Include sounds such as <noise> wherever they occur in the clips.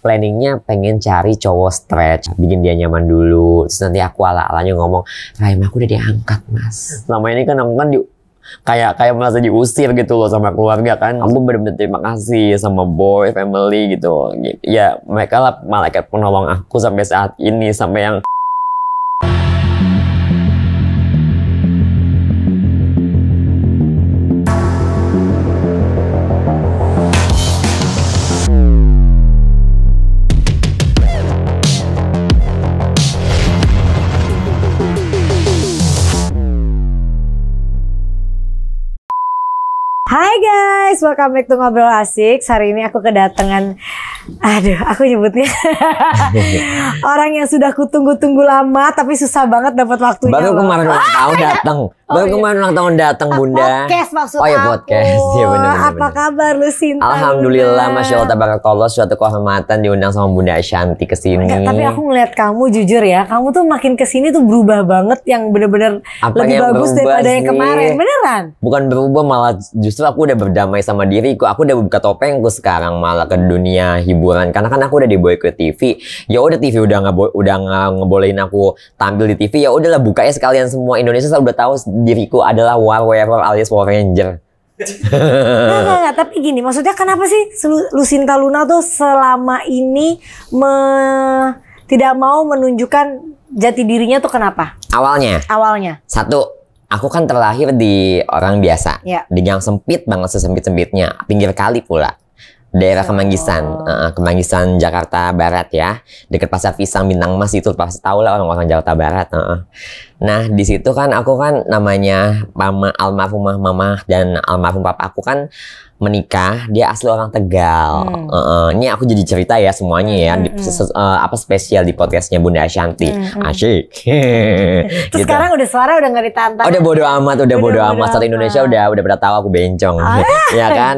planningnya pengen cari cowok stretch bikin dia nyaman dulu terus nanti aku ala alanya ngomong Rahim aku udah diangkat mas selama ini kan aku kan di kayak kayak merasa diusir gitu loh sama keluarga kan aku benar-benar terima kasih sama boy family gitu ya mereka lah malaikat penolong aku sampai saat ini sampai yang guys, welcome back to Ngobrol Asik. Hari ini aku kedatangan, aduh, aku nyebutnya <laughs> orang yang sudah kutunggu-tunggu lama, tapi susah banget dapat waktunya. Baru <laughs> oh, iya. kemarin ulang tahun datang. Baru kemarin ulang tahun datang, Bunda. Podcast maksud Oh ya podcast, ya benar. Apa kabar lu Sinta? Alhamdulillah, masya Allah, tabarakallah, suatu kehormatan diundang sama Bunda Ashanti kesini. Tapi aku ngeliat kamu jujur ya, kamu tuh makin kesini tuh berubah banget, yang bener-bener lebih bagus daripada yang kemarin, beneran? Bukan berubah, malah justru aku udah berdamai damai sama diriku aku udah buka topengku sekarang malah ke dunia hiburan karena kan aku udah di ke TV ya udah TV udah nggak udah nggak ngebolehin aku tampil di TV ya udahlah bukanya sekalian semua Indonesia udah tahu diriku adalah War warrior alias War Ranger nggak, nggak, tapi gini, maksudnya kenapa sih Lucinta Luna tuh selama ini me, tidak mau menunjukkan jati dirinya tuh kenapa? Awalnya. Awalnya. Satu, aku kan terlahir di orang biasa, ya. di yang sempit banget sesempit sempitnya, pinggir kali pula, daerah oh. Kemanggisan, oh. uh, Kemanggisan Jakarta Barat ya, dekat pasar pisang bintang mas itu pasti tahu lah orang-orang Jakarta Barat. Uh. Nah di situ kan aku kan namanya mama almarhumah mama dan almarhum papa aku kan menikah dia asli orang Tegal. Hmm. Uh, ini aku jadi cerita ya semuanya ya hmm, di, hmm, hmm. ses, Uh, apa spesial di podcastnya Bunda Ashanti. Hmm. hmm. Asyik. <laughs> Terus gitu. sekarang udah suara udah nggak ditantang. udah bodo amat, udah, udah bodo, bodo amat. Satu Indonesia udah udah pada tahu aku bencong. Ah. <laughs> ya kan?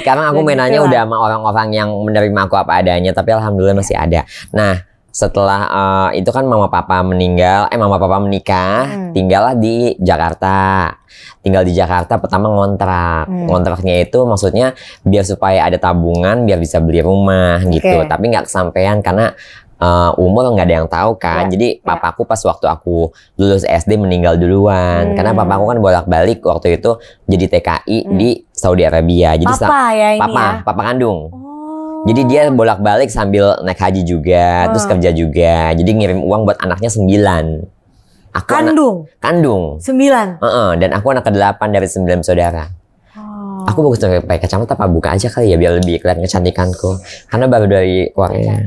Sekarang aku mainannya udah sama orang-orang yang menerima aku apa adanya tapi alhamdulillah masih ada. Nah, setelah uh, itu kan mama papa meninggal, eh mama papa menikah, hmm. tinggallah di Jakarta. Tinggal di Jakarta pertama ngontrak. Hmm. Ngontraknya itu maksudnya biar supaya ada tabungan, biar bisa beli rumah gitu. Tapi nggak kesampaian karena uh, umur nggak ada yang tahu kan. Ya, Jadi ya. papaku pas waktu aku lulus SD meninggal duluan. Hmm. Karena papaku kan bolak-balik waktu itu jadi TKI hmm. di Saudi Arabia. Jadi papa ya ini papa, ya. papa kandung. Oh jadi dia bolak-balik sambil naik haji juga, hmm. terus ah. kerja juga. Jadi ngirim uang buat anaknya sembilan. Aku kandung. Anak, kandung. Sembilan. Uh -uh, dan aku anak ke-8 dari sembilan saudara. Oh. Aku bagus pakai kacamata apa buka aja kali ya biar lebih kelihatan kecantikanku. Karena baru dari uangnya.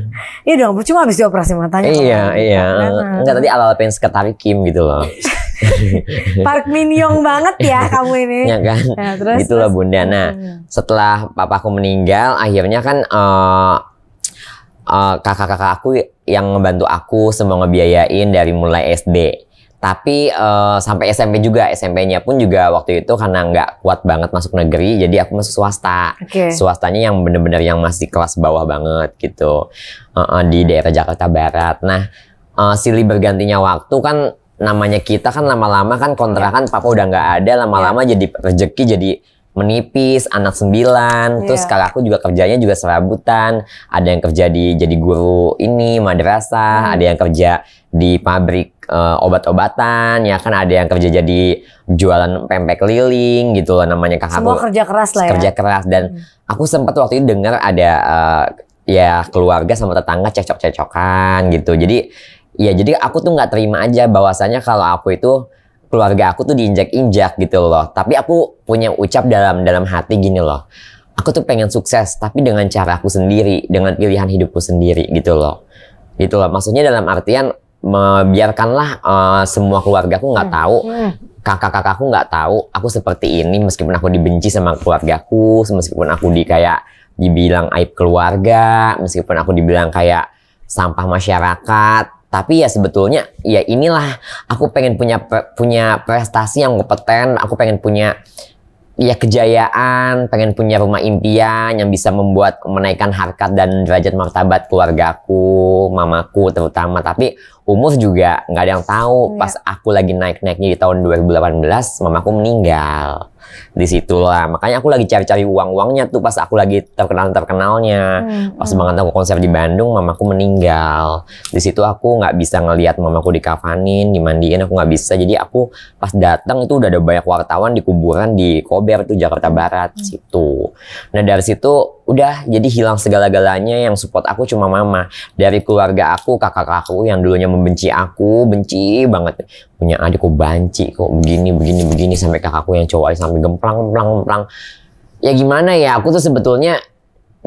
Iya dong, cuma habis dioperasi matanya. Iya, iya. Enggak tadi ala-ala pengen sekretari Kim gitu loh. <laughs> <laughs> Park Min banget ya kamu ini. ya kan. Nah, terus, Itulah terus. bunda. Nah setelah hmm. setelah papaku meninggal, akhirnya kan uh, uh, kakak-kakak aku yang ngebantu aku semua ngebiayain dari mulai SD tapi uh, sampai SMP juga SMP-nya pun juga waktu itu karena nggak kuat banget masuk negeri jadi aku masuk swasta okay. swastanya yang bener-bener yang masih kelas bawah banget gitu uh, uh, di daerah Jakarta Barat nah uh, silih bergantinya waktu kan namanya kita kan lama-lama kan kontrakan iya. papa udah nggak ada lama-lama yeah. jadi rezeki jadi menipis anak sembilan yeah. terus iya. kakakku aku juga kerjanya juga serabutan ada yang kerja di jadi guru ini madrasah mm. ada yang kerja di pabrik uh, obat-obatan ya kan ada yang kerja jadi jualan pempek keliling gitu loh namanya kakak semua aku, kerja keras lah ya kerja keras dan mm. aku sempat waktu itu dengar ada uh, ya keluarga sama tetangga cecok-cecokan gitu jadi Iya, jadi aku tuh nggak terima aja bahwasanya kalau aku itu keluarga aku tuh diinjak-injak gitu loh. Tapi aku punya ucap dalam dalam hati gini loh. Aku tuh pengen sukses tapi dengan cara aku sendiri, dengan pilihan hidupku sendiri gitu loh. Gitu loh. Maksudnya dalam artian biarkanlah uh, semua keluarga aku nggak hmm. tahu hmm. kakak kakak aku nggak tahu aku seperti ini meskipun aku dibenci sama keluargaku meskipun aku di kayak dibilang aib keluarga meskipun aku dibilang kayak sampah masyarakat tapi ya sebetulnya ya inilah aku pengen punya punya prestasi yang kompeten aku pengen punya ya kejayaan pengen punya rumah impian yang bisa membuat menaikkan harkat dan derajat martabat keluargaku mamaku terutama tapi umur juga nggak ada yang tahu iya. pas aku lagi naik naiknya di tahun 2018 mamaku meninggal di situ lah makanya aku lagi cari-cari uang-uangnya tuh pas aku lagi terkenal terkenalnya hmm. pas banget aku konser di Bandung mamaku meninggal di situ aku nggak bisa ngelihat mamaku dikafanin dimandiin aku nggak bisa jadi aku pas datang itu udah ada banyak wartawan di kuburan di Kober tuh Jakarta Barat hmm. situ nah dari situ udah jadi hilang segala-galanya yang support aku cuma mama dari keluarga aku kakak aku yang dulunya membenci aku benci banget punya adikku banci kok begini begini begini sampai kakakku yang cowok sampai gempelang gemplang gemplang gemplang ya gimana ya aku tuh sebetulnya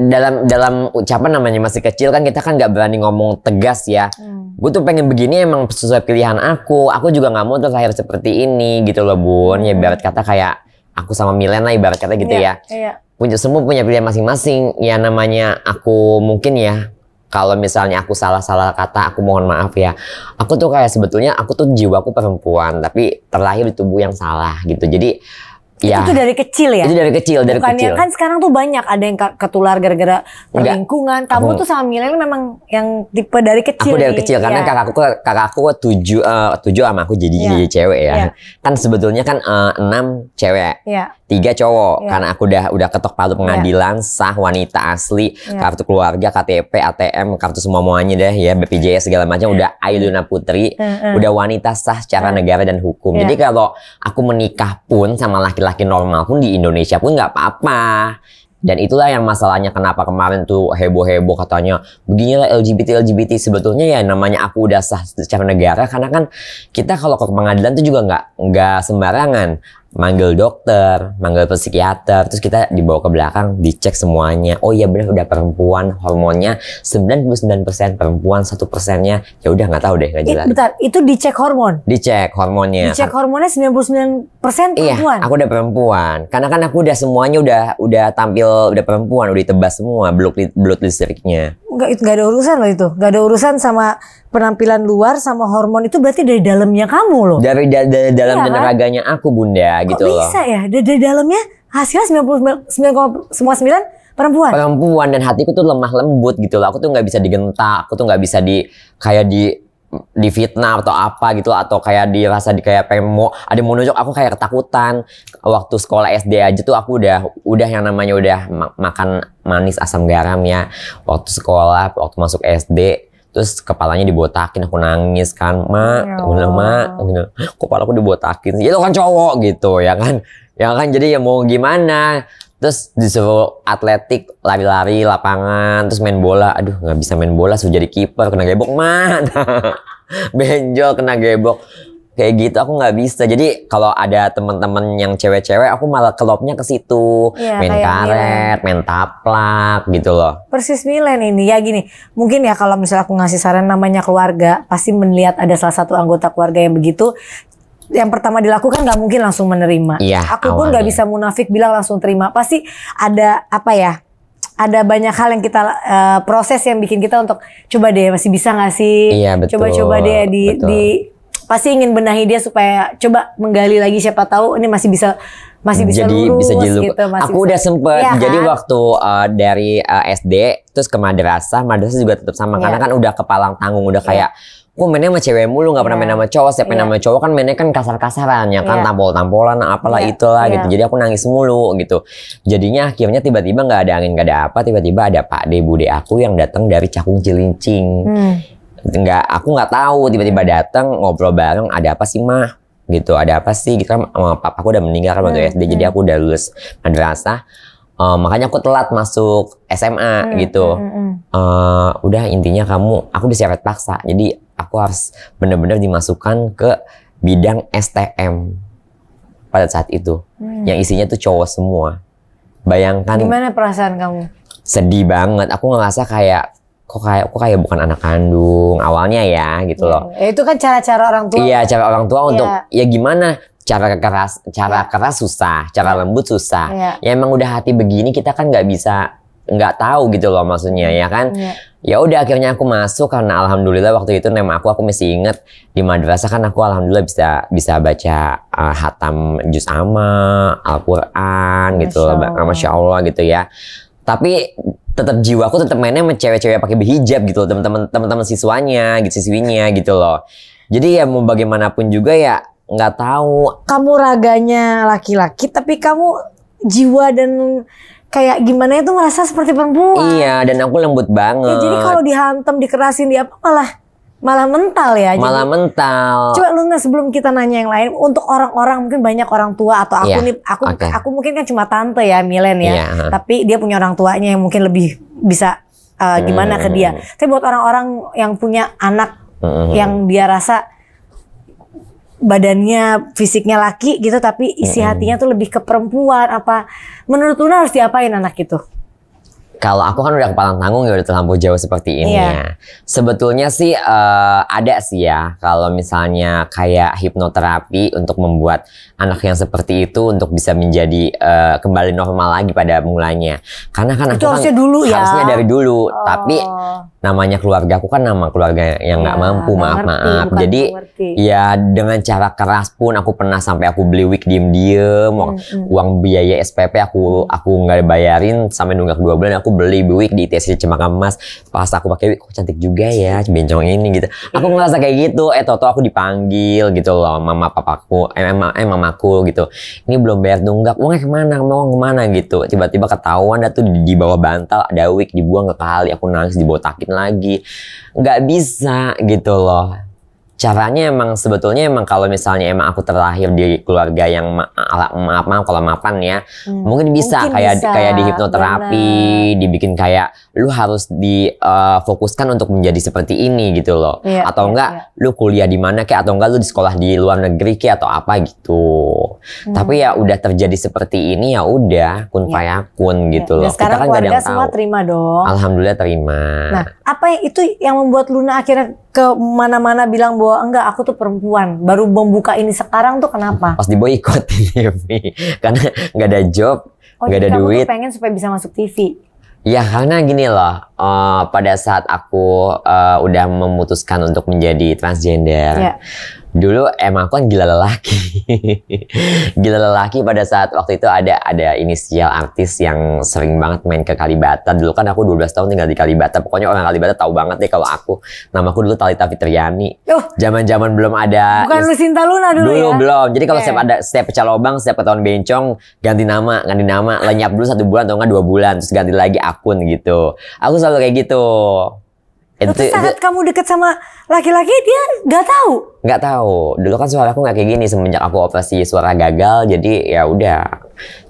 dalam dalam ucapan namanya masih kecil kan kita kan nggak berani ngomong tegas ya hmm. gue tuh pengen begini emang sesuai pilihan aku aku juga nggak mau terlahir seperti ini gitu loh bun ya hmm. ibarat kata kayak aku sama Milena ibarat kata gitu yeah, ya yeah. punya semua punya pilihan masing-masing ya namanya aku mungkin ya kalau misalnya aku salah-salah kata, aku mohon maaf ya. Aku tuh kayak sebetulnya aku tuh jiwaku perempuan, tapi terlahir di tubuh yang salah gitu. Jadi Ya. Itu dari kecil ya? Itu dari kecil, dari Bukannya, kecil. Kan sekarang tuh banyak ada yang ketular gara-gara lingkungan. Kamu aku, tuh sama milen memang yang tipe dari kecil. Aku dari nih. kecil karena ya. kakakku kakakku tujuh uh, tujuh sama aku jadi ya. jadi cewek ya. ya. Kan sebetulnya kan uh, enam cewek, ya. tiga cowok. Ya. Karena aku udah udah ketok palu iya. pengadilan ya. sah wanita asli, ya. kartu keluarga, KTP, ATM, kartu semua muanya deh ya, iya. BPJS segala macam ya. udah Ailuna Putri, ya. udah wanita sah secara ya. negara dan hukum. Ya. Jadi iya. kalau aku menikah pun sama laki-laki laki normal pun di Indonesia pun nggak apa-apa. Dan itulah yang masalahnya kenapa kemarin tuh heboh-heboh katanya beginilah LGBT LGBT sebetulnya ya namanya aku udah sah secara negara karena kan kita kalau ke pengadilan tuh juga nggak nggak sembarangan manggil dokter, manggil psikiater, terus kita dibawa ke belakang, dicek semuanya. Oh iya benar udah perempuan, hormonnya 99% perempuan, satu persennya ya udah nggak tahu deh nggak jelas. bentar, itu dicek hormon? Dicek hormonnya. Dicek hormonnya 99% iya, perempuan. Iya, aku udah perempuan. Karena kan aku udah semuanya udah udah tampil udah perempuan, udah ditebas semua blood blood listriknya nggak itu nggak ada urusan loh itu nggak ada urusan sama penampilan luar sama hormon itu berarti dari dalamnya kamu loh dari da dari dalam iya, tenaganya kan? aku bunda Kok gitu bisa loh bisa ya dari, dari dalamnya hasilnya sembilan semua sembilan perempuan perempuan dan hatiku tuh lemah lembut gitu loh aku tuh nggak bisa digentak aku tuh nggak bisa di kayak di di difitnah atau apa gitu atau kayak dirasa di kayak pengen mau ada mau nunjuk aku kayak ketakutan waktu sekolah SD aja tuh aku udah udah yang namanya udah makan manis asam garam ya waktu sekolah waktu masuk SD terus kepalanya dibotakin aku nangis kan mak ya ma mak gitu. kepala aku dibotakin ya itu kan cowok gitu ya kan ya kan jadi ya mau gimana terus disuruh atletik lari-lari lapangan terus main bola aduh nggak bisa main bola suruh jadi kiper kena gebok <laughs> mana benjol kena gebok kayak gitu aku nggak bisa jadi kalau ada teman-teman yang cewek-cewek aku malah kelopnya ke situ ya, main karet main taplak gitu loh persis Milen ini ya gini mungkin ya kalau misalnya aku ngasih saran namanya keluarga pasti melihat ada salah satu anggota keluarga yang begitu yang pertama dilakukan nggak mungkin langsung menerima. Iya, aku awalnya. pun nggak bisa munafik bilang langsung terima. Pasti ada apa ya? Ada banyak hal yang kita uh, proses yang bikin kita untuk coba deh masih bisa nggak sih? Iya betul. Coba-coba deh di, betul. di pasti ingin benahi dia supaya coba menggali lagi siapa tahu ini masih bisa masih bisa jadi lurus, bisa gitu, masih aku bisa. udah sempet ya, kan? jadi waktu uh, dari uh, eh, SD terus ke madrasah madrasah juga tetap sama ya. karena kan udah kepalang tanggung udah iya. kayak kok mainnya sama cewek mulu nggak pernah yeah. main iya. sama cowok setiap yeah. Iya. main sama cowok kan mainnya kan kasar-kasaran ya kan yeah. tampol-tampolan apalah yeah. itulah yeah. gitu jadi aku nangis mulu gitu jadinya akhirnya tiba-tiba nggak ada angin nggak ada apa tiba-tiba ada pak de bude aku yang datang dari cakung cilincing hmm. nggak aku nggak tahu tiba-tiba datang ngobrol bareng ada apa sih mah gitu ada apa sih gitu kan aku udah meninggal kan waktu hmm. SD jadi hmm. aku udah lulus madrasah Uh, makanya aku telat masuk SMA hmm, gitu. Hmm, hmm. Uh, udah intinya kamu, aku diseret paksa. Jadi aku harus benar-benar dimasukkan ke bidang STM pada saat itu. Hmm. Yang isinya tuh cowok semua. Bayangkan. Gimana perasaan kamu? Sedih banget. Aku ngerasa kayak kok kayak aku kayak bukan anak kandung awalnya ya gitu ya, loh. Ya, itu kan cara-cara orang tua. Iya, cara orang tua untuk iya. ya gimana cara keras cara ya. keras susah cara ya. lembut susah yeah. ya emang udah hati begini kita kan nggak bisa nggak tahu gitu loh maksudnya ya kan yeah. ya udah akhirnya aku masuk karena alhamdulillah waktu itu nama aku aku masih inget di madrasah kan aku alhamdulillah bisa bisa baca uh, hatam juz ama Alquran gitu loh Masya Allah gitu ya tapi tetap jiwa aku tetap mainnya sama cewek-cewek pakai berhijab gitu loh teman-teman teman-teman siswanya gitu siswinya gitu loh jadi ya mau bagaimanapun juga ya nggak tahu. Kamu raganya laki-laki tapi kamu jiwa dan kayak gimana itu merasa seperti perempuan. Iya, dan aku lembut banget. Ya, jadi kalau dihantam, dikerasin, di apa malah malah mental ya. Malah jadi, mental. Coba lu sebelum kita nanya yang lain untuk orang-orang mungkin banyak orang tua atau aku yeah. nih aku okay. aku mungkin kan cuma tante ya Milen ya. Yeah. Tapi dia punya orang tuanya yang mungkin lebih bisa uh, gimana hmm. ke dia. Hmm. Tapi buat orang-orang yang punya anak hmm. yang dia rasa badannya fisiknya laki gitu tapi isi -hmm. hatinya tuh lebih ke perempuan apa menurut Luna harus diapain anak itu? Kalau aku kan udah kepala tanggung ya udah terlampau jauh seperti ini yeah. ya. Sebetulnya sih uh, ada sih ya kalau misalnya kayak hipnoterapi untuk membuat anak yang seperti itu untuk bisa menjadi uh, kembali normal lagi pada mulanya. Karena kan itu aku kan harusnya kan dulu ya. Harusnya dari dulu. Oh. Tapi namanya keluarga aku kan nama keluarga yang nggak ya, mampu maaf ngerti, maaf jadi ngerti. ya dengan cara keras pun aku pernah sampai aku beli wig diem diem hmm, uang hmm. biaya SPP aku aku nggak bayarin sampai nunggak dua bulan aku beli wig di ITC Cemaka emas pas aku pakai wig kok cantik juga ya bencong ini gitu aku iya. ngerasa kayak gitu eh toto aku dipanggil gitu loh mama papaku eh, mama eh mamaku gitu ini belum bayar nunggak uangnya kemana mau kemana gitu tiba-tiba ketahuan dah tuh di bawah bantal ada wig dibuang ke kali aku nangis di lagi nggak bisa gitu loh caranya emang sebetulnya emang kalau misalnya emang aku terlahir di keluarga yang ma maaf maaf kalau mapan ya hmm. mungkin bisa mungkin kayak bisa. kayak di hipnoterapi Bener. dibikin kayak lu harus difokuskan eh, uh, untuk menjadi seperti ini gitu loh ya, atau ya, enggak ya. lu kuliah di mana kayak atau enggak lu di sekolah di luar negeri kayak atau apa gitu hmm. tapi ya udah terjadi seperti ini ya udah kun ya. kun iya. gitu ya. loh Dan kita kan gak ada yang semua tahu. terima dong alhamdulillah terima nah apa itu yang membuat Luna akhirnya ke mana-mana bilang bahwa enggak aku tuh perempuan baru membuka ini sekarang tuh kenapa pas di ikut TV <laughs> karena nggak ada job oh, nggak oh, ada duit tuh pengen supaya bisa masuk TV ya karena gini loh uh, pada saat aku uh, udah memutuskan untuk menjadi transgender yeah dulu emang aku kan gila lelaki <laughs> gila lelaki pada saat waktu itu ada ada inisial artis yang sering banget main ke Kalibata dulu kan aku 12 tahun tinggal di Kalibata pokoknya orang Kalibata tahu banget deh kalau aku namaku dulu Talita Fitriani zaman zaman belum ada bukan Lucinta Luna dulu dulu ya? belum jadi kalau okay. setiap ada setiap pecah lobang setiap tahun bencong ganti nama ganti nama lenyap dulu satu bulan atau enggak dua bulan terus ganti lagi akun gitu aku selalu kayak gitu itu, saat itu, kamu deket sama laki-laki dia nggak tahu. Nggak tahu. Dulu kan suara aku nggak kayak gini semenjak aku operasi suara gagal. Jadi ya udah.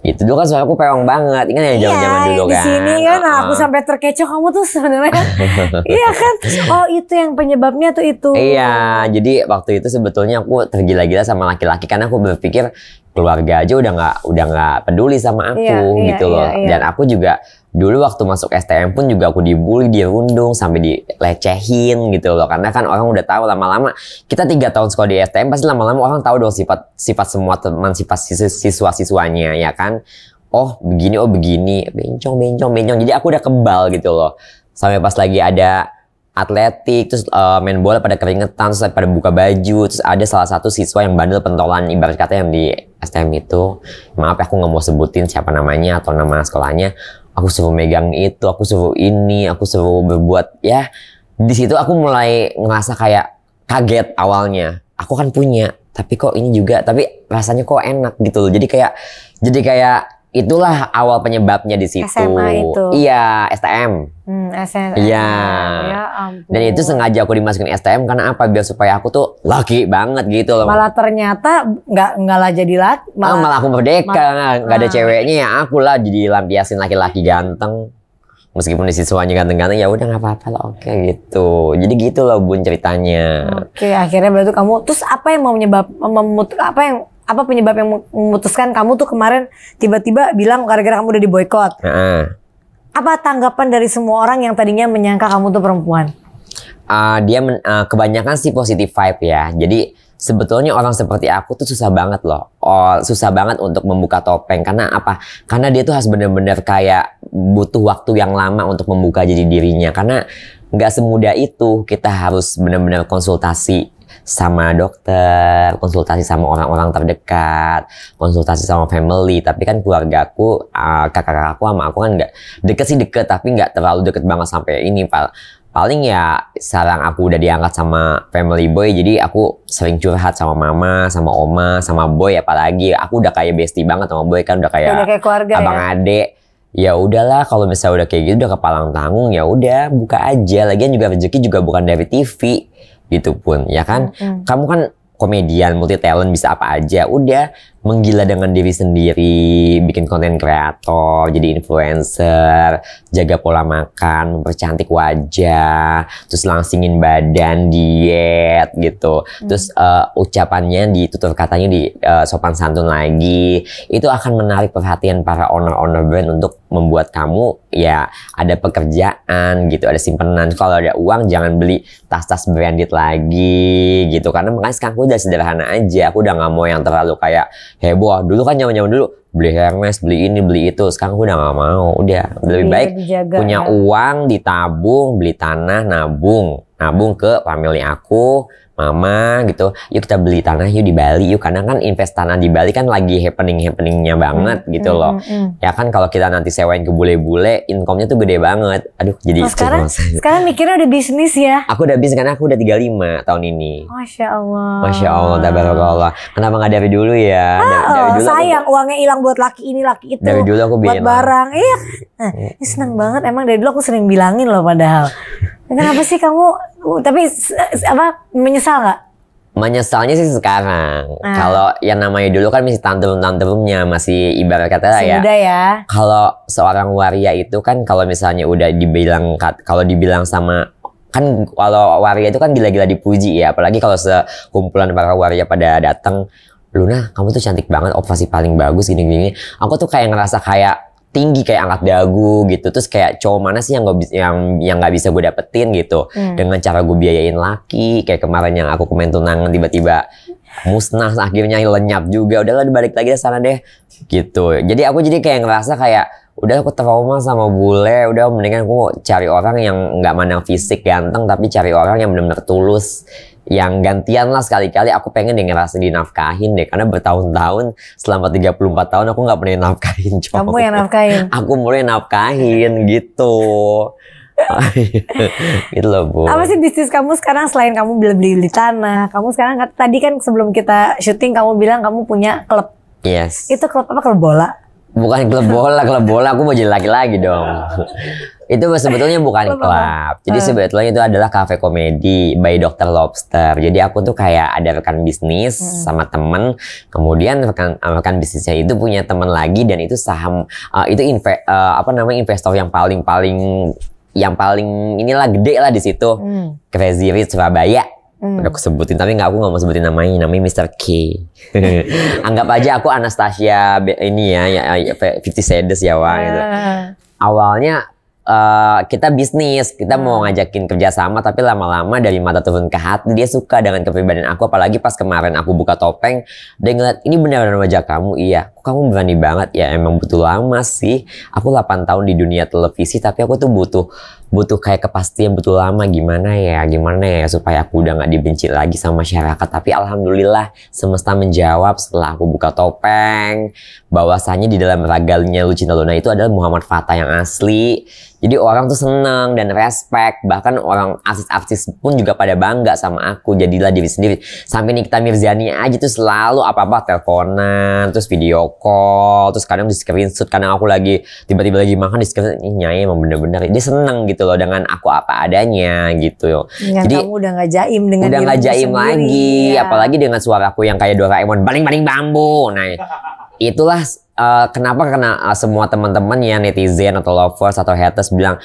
Gitu. Dulu kan suara aku peong banget. Ingat ya iya, zaman-zaman dulu kan. Di sini kan uh -uh. aku sampai terkecoh kamu tuh sebenarnya. <laughs> iya kan? Oh, itu yang penyebabnya tuh itu. Iya, jadi waktu itu sebetulnya aku tergila-gila sama laki-laki karena aku berpikir keluarga aja udah nggak udah nggak peduli sama aku iya, iya gitu iya, loh. Iya, iya. Dan aku juga dulu waktu masuk STM pun juga aku dibully, dirundung, sampai dilecehin gitu loh. Karena kan orang udah tahu lama-lama kita tiga tahun sekolah di STM pasti lama-lama orang tahu dong sifat sifat semua teman, sifat siswa-siswanya ya kan. Oh begini, oh begini, bencong, bencong, bencong. Jadi aku udah kebal gitu loh. Sampai pas lagi ada atletik, terus uh, main bola pada keringetan, terus pada buka baju, terus ada salah satu siswa yang bandel pentolan ibarat kata yang di STM itu, maaf ya aku nggak mau sebutin siapa namanya atau nama sekolahnya, aku suruh megang itu, aku suruh ini, aku suruh berbuat ya. Di situ aku mulai ngerasa kayak kaget awalnya. Aku kan punya, tapi kok ini juga, tapi rasanya kok enak gitu loh. Jadi kayak jadi kayak itulah awal penyebabnya di situ. SMA itu. Iya, STM. Hmm, Iya. Ya ampun. Dan itu sengaja aku dimasukin STM karena apa? Biar supaya aku tuh laki banget gitu loh. Malah ternyata nggak nggak lah jadi laki. Ah, malah, oh, malah aku merdeka, nggak ada ah. ceweknya ya aku lah jadi lampiasin laki-laki ganteng. Meskipun di siswanya ganteng-ganteng ya udah nggak apa-apa lah oke okay, gitu. Jadi gitu loh bun ceritanya. Oke, okay, akhirnya berarti kamu terus apa yang mau menyebab memut apa yang apa penyebab yang memutuskan kamu tuh kemarin tiba-tiba bilang gara-gara kamu udah di boykot? uh Apa tanggapan dari semua orang yang tadinya menyangka kamu tuh perempuan? Uh, dia men, uh, kebanyakan sih positif vibe ya. Jadi sebetulnya orang seperti aku tuh susah banget loh. Oh, susah banget untuk membuka topeng karena apa? Karena dia tuh harus benar-benar kayak butuh waktu yang lama untuk membuka jadi dirinya. Karena nggak semudah itu kita harus benar-benar konsultasi sama dokter, konsultasi sama orang-orang terdekat, konsultasi sama family. Tapi kan keluarga aku, ah, kakak kakak aku sama aku kan nggak deket sih deket, tapi nggak terlalu deket banget sampai ini. Pal paling ya sekarang aku udah diangkat sama family boy, jadi aku sering curhat sama mama, sama oma, sama boy apalagi. Aku udah kayak bestie banget sama boy kan udah kayak, udah kayak keluarga, ya? abang ya? adek ya udahlah kalau misalnya udah kayak gitu udah kepalang tanggung ya udah buka aja lagian juga rezeki juga bukan dari TV gitu pun ya kan. -hmm. Kamu kan komedian, multi talent bisa apa aja. Udah menggila dengan diri sendiri, bikin konten kreator, jadi influencer, jaga pola makan, mempercantik wajah, terus langsingin badan, diet gitu. Hmm. Terus uh, ucapannya ditutur katanya di uh, sopan santun lagi. Itu akan menarik perhatian para owner-owner brand untuk membuat kamu ya ada pekerjaan gitu, ada simpenan. Kalau ada uang jangan beli tas-tas branded lagi gitu. Karena makanya sekarang aku udah sederhana aja, aku udah nggak mau yang terlalu kayak heboh dulu kan zaman zaman dulu beli Hermes beli ini beli itu sekarang gue udah gak mau udah lebih iya, baik dijaga, punya ya. uang ditabung beli tanah nabung nabung ke family aku mama gitu yuk kita beli tanah yuk di Bali yuk karena kan invest tanah di Bali kan lagi happening happeningnya banget hmm, gitu hmm, loh hmm, hmm. ya kan kalau kita nanti sewain ke bule-bule income-nya tuh gede banget aduh jadi oh, sekarang masalah. sekarang mikirnya udah bisnis ya aku udah bisnis karena aku udah 35 tahun ini masya Allah masya Allah tabarakallah kenapa nggak dari dulu ya ah, dari, dari dulu sayang aku, uangnya hilang buat laki ini laki itu dari dulu aku buat barang iya nah, ini seneng banget emang dari dulu aku sering bilangin loh padahal Ya, kenapa sih kamu? Uh, tapi apa menyesal nggak? Menyesalnya sih sekarang. Ah. Kalau yang namanya dulu kan masih tantrum-tantrumnya, masih ibarat kata ya. Sudah ya. Kalau seorang waria itu kan kalau misalnya udah dibilang kalau dibilang sama kan kalau waria itu kan gila-gila dipuji ya, apalagi kalau sekumpulan para waria pada datang, Luna, kamu tuh cantik banget, operasi paling bagus gini-gini. Aku tuh kayak ngerasa kayak tinggi kayak angkat dagu gitu terus kayak cowok mana sih yang gak bisa yang yang nggak bisa gue dapetin gitu hmm. dengan cara gue biayain laki kayak kemarin yang aku komen tunangan tiba-tiba musnah akhirnya lenyap juga udahlah balik lagi sana deh gitu jadi aku jadi kayak ngerasa kayak udah aku trauma sama bule udah mendingan aku cari orang yang nggak mandang fisik ganteng tapi cari orang yang benar-benar tulus yang gantian lah sekali-kali aku pengen yang ngerasa dinafkahin deh karena bertahun-tahun selama 34 tahun aku nggak pernah nafkahin cowok. Kamu yang nafkahin. <laughs> aku mulai nafkahin gitu. <laughs> gitu loh bu. Apa sih bisnis kamu sekarang selain kamu beli beli tanah, kamu sekarang kan, tadi kan sebelum kita syuting kamu bilang kamu punya klub. Yes. Itu klub apa klub bola? bukan klub bola klub bola aku mau jadi laki-laki dong itu sebetulnya bukan klub jadi ah. sebetulnya itu adalah kafe komedi by Dr. Lobster jadi aku tuh kayak ada rekan bisnis hmm. sama temen kemudian rekan rekan bisnisnya itu punya temen lagi dan itu saham uh, itu inve, uh, apa namanya investor yang paling paling yang paling inilah gede lah di situ hmm. Crazy Rich Surabaya Hmm. Udah aku sebutin, tapi nggak aku nggak mau sebutin namanya, namanya Mr. K. <laughs> Anggap aja aku Anastasia ini ya, ya, ya 50 Shades ya Yeah. Gitu. Ah. Awalnya uh, kita bisnis, kita hmm. mau ngajakin kerjasama, tapi lama-lama dari mata turun ke hati dia suka dengan kepribadian aku, apalagi pas kemarin aku buka topeng, dia ngeliat ini beneran wajah kamu, iya kok kamu berani banget ya emang butuh lama sih aku 8 tahun di dunia televisi tapi aku tuh butuh butuh kayak kepastian butuh lama gimana ya gimana ya supaya aku udah nggak dibenci lagi sama masyarakat tapi alhamdulillah semesta menjawab setelah aku buka topeng bahwasanya di dalam ragalnya Lucinta Luna itu adalah Muhammad Fatah yang asli jadi orang tuh seneng dan respect bahkan orang artis-artis pun juga pada bangga sama aku jadilah diri sendiri sampai Nikita Mirzani aja tuh selalu apa-apa teleponan terus video call terus kadang di screenshot kadang aku lagi tiba-tiba lagi makan di screenshot ini nyai emang bener-bener dia seneng gitu loh dengan aku apa adanya gitu dengan jadi kamu udah nggak jaim dengan udah nggak jaim sendiri, lagi ya. apalagi dengan suaraku yang kayak Doraemon baling-baling bambu nah itulah uh, kenapa karena uh, semua teman-teman ya netizen atau lovers atau haters bilang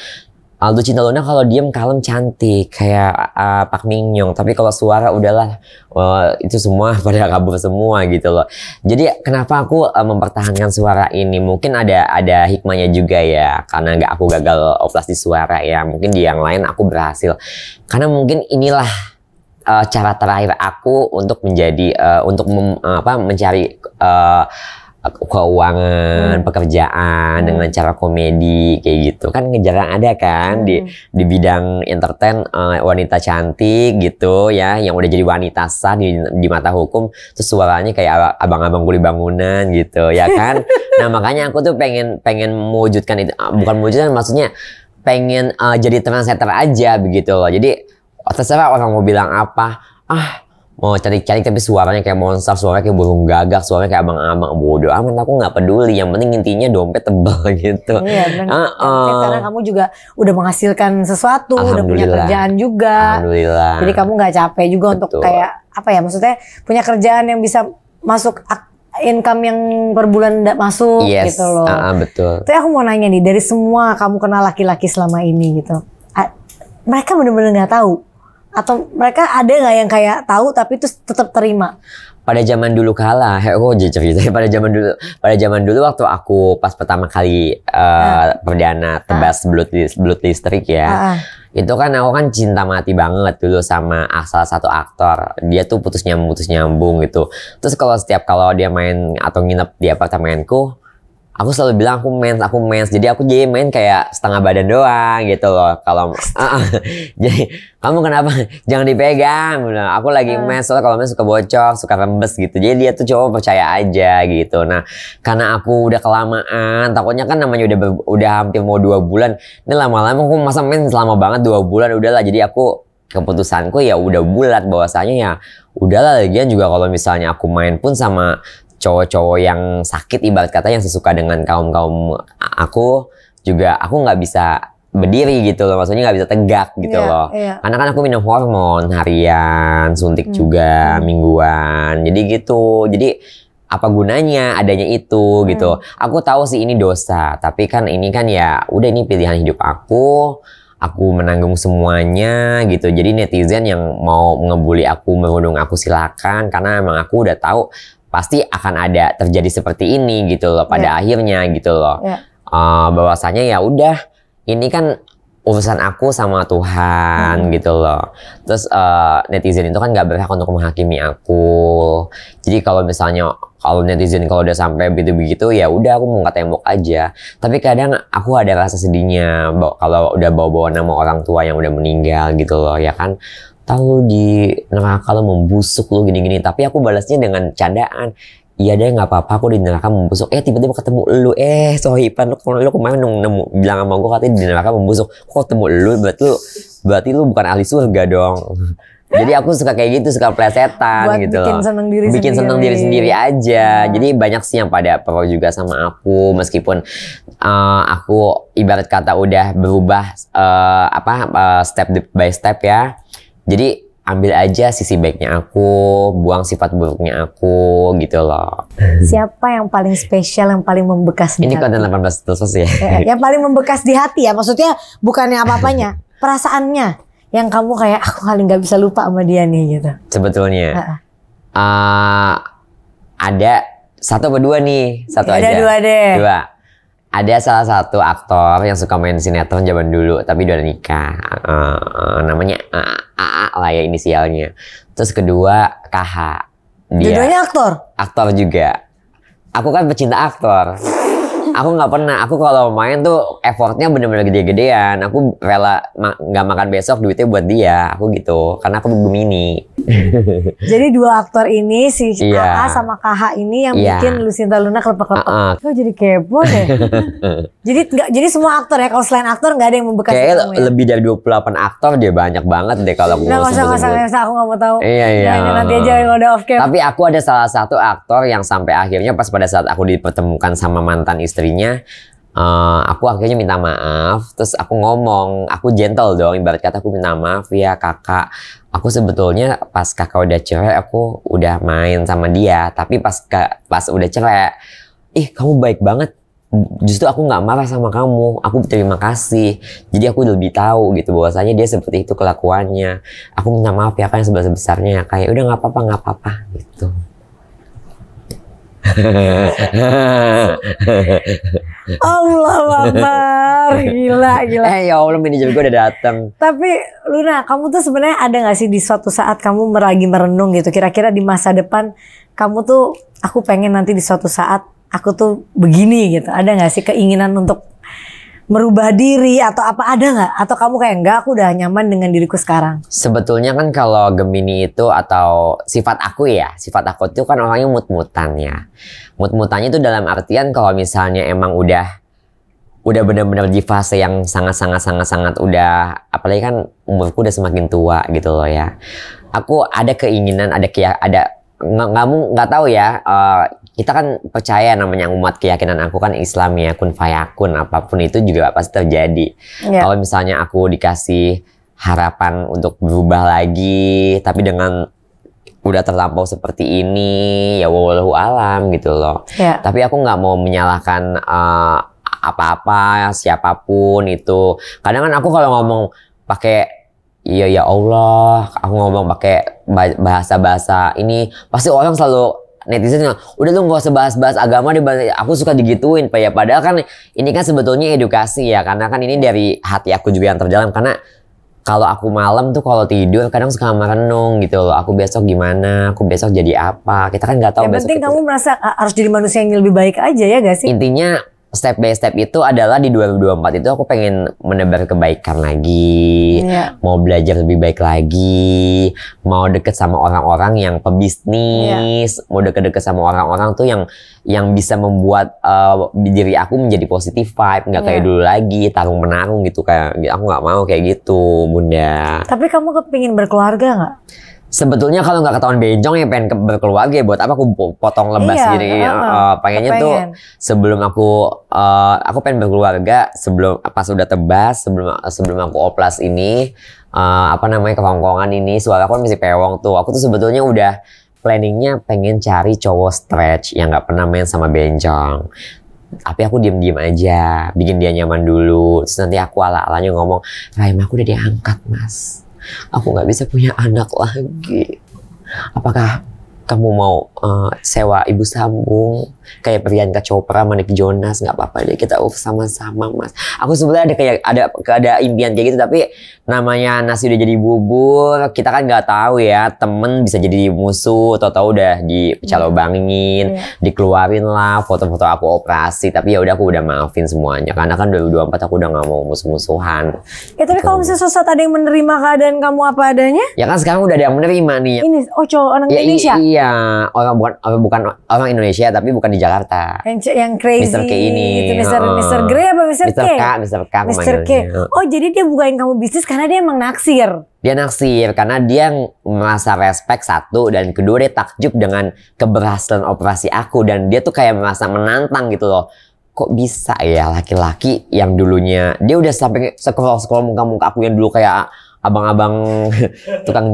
Aldo Cinta Luna kalau diem kalem cantik kayak uh, Pak Mingyong tapi kalau suara udahlah uh, itu semua <laughs> pada kabur semua gitu loh. Jadi kenapa aku uh, mempertahankan suara ini? Mungkin ada ada hikmahnya juga ya karena nggak aku gagal oplas suara ya. Mungkin di yang lain aku berhasil. Karena mungkin inilah uh, cara terakhir aku untuk menjadi uh, untuk mem, apa mencari uh, keuangan, hmm. pekerjaan hmm. dengan cara komedi kayak gitu kan jarang ada kan hmm. di di bidang entertain uh, wanita cantik gitu ya yang udah jadi wanita sah di, di mata hukum terus suaranya kayak abang-abang kuli bangunan gitu ya kan <laughs> nah makanya aku tuh pengen pengen mewujudkan itu eh, bukan mewujudkan maksudnya pengen uh, jadi trendsetter aja begitu loh jadi terserah orang mau bilang apa ah mau cari-cari tapi suaranya kayak monster, suaranya kayak burung gagak, suaranya kayak abang-abang bodoh amat aku nggak peduli. Yang penting intinya dompet tebal <laughs> gitu. Iya benar. Uh, uh, karena kamu juga udah menghasilkan sesuatu, udah punya kerjaan juga. Alhamdulillah. Jadi kamu nggak capek juga Betul. untuk kayak apa ya maksudnya punya kerjaan yang bisa masuk income yang per bulan tidak masuk yes, gitu loh. Uh, betul. Tapi aku mau nanya nih dari semua kamu kenal laki-laki selama ini gitu, mereka benar-benar nggak tahu atau mereka ada nggak yang kayak tahu tapi itu tetap terima pada zaman dulu kala, oh jadi cerita pada zaman dulu, pada zaman dulu waktu aku pas pertama kali uh, ah. perdana ah. tebas ah. blood belut listrik ya, ah, ah. itu kan aku kan cinta mati banget dulu sama asal satu aktor, dia tuh putus nyambung putus nyambung gitu, terus kalau setiap kalau dia main atau nginep di apartemenku, aku selalu bilang aku mens aku mens jadi aku jadi main kayak setengah badan doang gitu loh kalau <laughs> ah, ah. jadi kamu kenapa jangan dipegang aku lagi ah. mens soalnya kalau mens suka bocor suka rembes gitu jadi dia tuh coba percaya aja gitu nah karena aku udah kelamaan takutnya kan namanya udah udah hampir mau dua bulan ini lama-lama aku masa mens lama banget dua bulan udahlah jadi aku keputusanku ya udah bulat bahwasanya ya udahlah lagian juga kalau misalnya aku main pun sama cowok-cowok yang sakit ibarat kata yang sesuka dengan kaum kaum aku juga aku nggak bisa berdiri gitu loh maksudnya nggak bisa tegak gitu yeah, loh yeah. karena kan aku minum hormon harian suntik hmm. juga mingguan jadi gitu jadi apa gunanya adanya itu gitu. hmm. gitu aku tahu sih ini dosa tapi kan ini kan ya udah ini pilihan hidup aku aku menanggung semuanya gitu jadi netizen yang mau ngebully aku mengundung aku silakan karena emang aku udah tahu pasti akan ada terjadi seperti ini gitu loh pada yeah. akhirnya gitu loh. Yeah. Ya. Uh, bahwasanya ya udah ini kan urusan aku sama Tuhan hmm. gitu loh. Terus uh, netizen itu kan nggak berhak untuk menghakimi aku. Jadi kalau misalnya kalau netizen kalau udah sampai begitu-begitu ya udah aku mau tembok aja. Tapi kadang aku ada rasa sedihnya kalau udah bawa-bawa nama orang tua yang udah meninggal gitu loh ya kan tahu di neraka lo membusuk lo gini-gini tapi aku balasnya dengan candaan iya deh nggak apa-apa aku di neraka membusuk eh tiba-tiba ketemu lu eh sohiban lu, lu kemarin nemu bilang sama gue katanya di neraka membusuk kok ketemu lu berarti lu berarti lu bukan ahli surga dong <laughs> jadi aku suka kayak gitu suka plesetan Buat gitu bikin loh seneng diri bikin sendiri. seneng diri sendiri aja hmm. jadi banyak sih yang pada papa juga sama aku meskipun uh, aku ibarat kata udah berubah uh, apa uh, step by step ya jadi ambil aja sisi baiknya aku, buang sifat buruknya aku gitu loh. Siapa yang paling spesial, yang paling membekas di Ini hati? konten 18 terus ya? ya. yang paling membekas di hati ya, maksudnya bukannya apa-apanya, <laughs> perasaannya yang kamu kayak aku paling nggak bisa lupa sama dia nih gitu. Sebetulnya. Uh, ada satu atau dua nih, satu ada aja. Ada dua deh. Dua. Ada salah satu aktor yang suka main sinetron zaman dulu, tapi udah nikah. Uh, uh, namanya uh, AA lah ya inisialnya. Terus kedua KH. Dia dua aktor. Aktor juga. Aku kan pecinta aktor aku nggak pernah. Aku kalau main tuh effortnya bener-bener gede-gedean. Aku rela nggak ma makan besok duitnya buat dia. Aku gitu. Karena aku Gemini. <laughs> jadi dua aktor ini si yeah. AA sama KH ini yang iya. bikin Lucinta Luna kelepek-kelepek. Uh -uh. Kau jadi kepo deh. <laughs> jadi nggak jadi semua aktor ya kalau selain aktor nggak ada yang membekas. Kayak ya? lebih dari 28 aktor dia banyak banget deh kalau aku. Nggak usah usah usah aku nggak mau tahu. Iya iya. Ya, nanti aja yang udah off cam. Tapi aku ada salah satu aktor yang sampai akhirnya pas pada saat aku dipertemukan sama mantan istri istrinya uh, eh, aku akhirnya minta maaf terus aku ngomong aku gentle dong ibarat kata aku minta maaf ya kakak aku sebetulnya pas kakak udah cerai aku udah main sama dia tapi pas ke, pas udah cerai ih kamu baik banget justru aku nggak marah sama kamu aku terima kasih jadi aku lebih tahu gitu bahwasanya dia seperti itu kelakuannya aku minta maaf ya kan sebesar besarnya kayak udah nggak apa apa nggak apa apa gitu Allah wabar gila gila eh ya Allah manajer gue udah datang tapi Luna kamu tuh sebenarnya ada gak sih di suatu saat kamu meragi merenung gitu kira-kira di masa depan kamu tuh aku pengen nanti di suatu saat aku tuh begini gitu ada gak sih keinginan untuk merubah diri atau apa ada nggak? Atau kamu kayak enggak aku udah nyaman dengan diriku sekarang? Sebetulnya kan kalau Gemini itu atau sifat aku ya, sifat aku itu kan orangnya mut-mutan ya. Mut-mutannya itu dalam artian kalau misalnya emang udah udah benar-benar di fase yang sangat-sangat-sangat-sangat udah apalagi kan umurku udah semakin tua gitu loh ya. Aku ada keinginan, ada kayak ada kamu nggak tahu ya uh, kita kan percaya namanya umat keyakinan aku kan Islam ya kun fayakun apapun itu juga pasti terjadi yeah. kalau misalnya aku dikasih harapan untuk berubah lagi tapi dengan udah terlampau seperti ini ya wallahu alam gitu loh yeah. tapi aku nggak mau menyalahkan uh, apa-apa siapapun itu kadang kan aku kalau ngomong pakai iya ya Allah aku ngomong pakai bahasa-bahasa ini pasti orang selalu netizen bilang udah lu nggak usah bahas-bahas agama deh aku suka digituin pak ya padahal kan ini kan sebetulnya edukasi ya karena kan ini dari hati aku juga yang terdalam karena kalau aku malam tuh kalau tidur kadang suka merenung gitu loh. Aku besok gimana? Aku besok jadi apa? Kita kan nggak tahu. Yang besok penting kamu merasa harus jadi manusia yang lebih baik aja ya gak sih? Intinya step by step itu adalah di 2024 itu aku pengen menebar kebaikan lagi, yeah. mau belajar lebih baik lagi, mau deket sama orang-orang yang pebisnis, yeah. mau deket-deket sama orang-orang tuh yang yang bisa membuat uh, diri aku menjadi positif vibe, nggak yeah. kayak iya. dulu lagi tarung menarung gitu kayak aku nggak mau kayak gitu, bunda. Tapi kamu kepingin berkeluarga nggak? sebetulnya kalau nggak ketahuan bencong ya pengen berkeluarga ya, buat apa aku potong lebas iya, gini uh, pengennya tuh sebelum aku uh, aku pengen berkeluarga sebelum apa sudah tebas sebelum sebelum aku oplas ini uh, apa namanya kepongkongan ini suara aku kan masih pewong tuh aku tuh sebetulnya udah planningnya pengen cari cowok stretch yang nggak pernah main sama bencong tapi aku diem-diem aja bikin dia nyaman dulu terus nanti aku ala-alanya ngomong Rahim aku udah diangkat mas aku nggak bisa punya anak lagi apakah kamu mau uh, sewa ibu sambung kayak Priyanka Chopra, Manik Jonas nggak apa-apa deh kita uff sama-sama mas. Aku sebenarnya ada kayak ada ada impian kayak gitu tapi namanya nasi udah jadi bubur kita kan nggak tahu ya temen bisa jadi musuh atau tahu udah dipecah hmm. dikeluarin lah foto-foto aku operasi tapi ya udah aku udah maafin semuanya karena kan 2024 aku udah nggak mau musuh-musuhan. Ya tapi kalau gitu. misalnya sesuatu tadi yang menerima keadaan kamu apa adanya? Ya kan sekarang udah ada yang menerima nih. Ini oh cowok orang ya, Indonesia. Iya, orang bukan orang bukan orang Indonesia tapi bukan di Jakarta. Yang, yang crazy. Mister K ini. Gitu, mister, Oh. Mister Grey apa Mister Mister K? K? Mister K. Mister K. Oh jadi dia bukain kamu bisnis karena dia emang naksir. Dia naksir karena dia merasa respect satu dan kedua dia takjub dengan keberhasilan operasi aku dan dia tuh kayak merasa menantang gitu loh kok bisa ya laki-laki yang dulunya dia udah sampai sekolah-sekolah muka muka aku yang dulu kayak abang-abang <laughs> tukang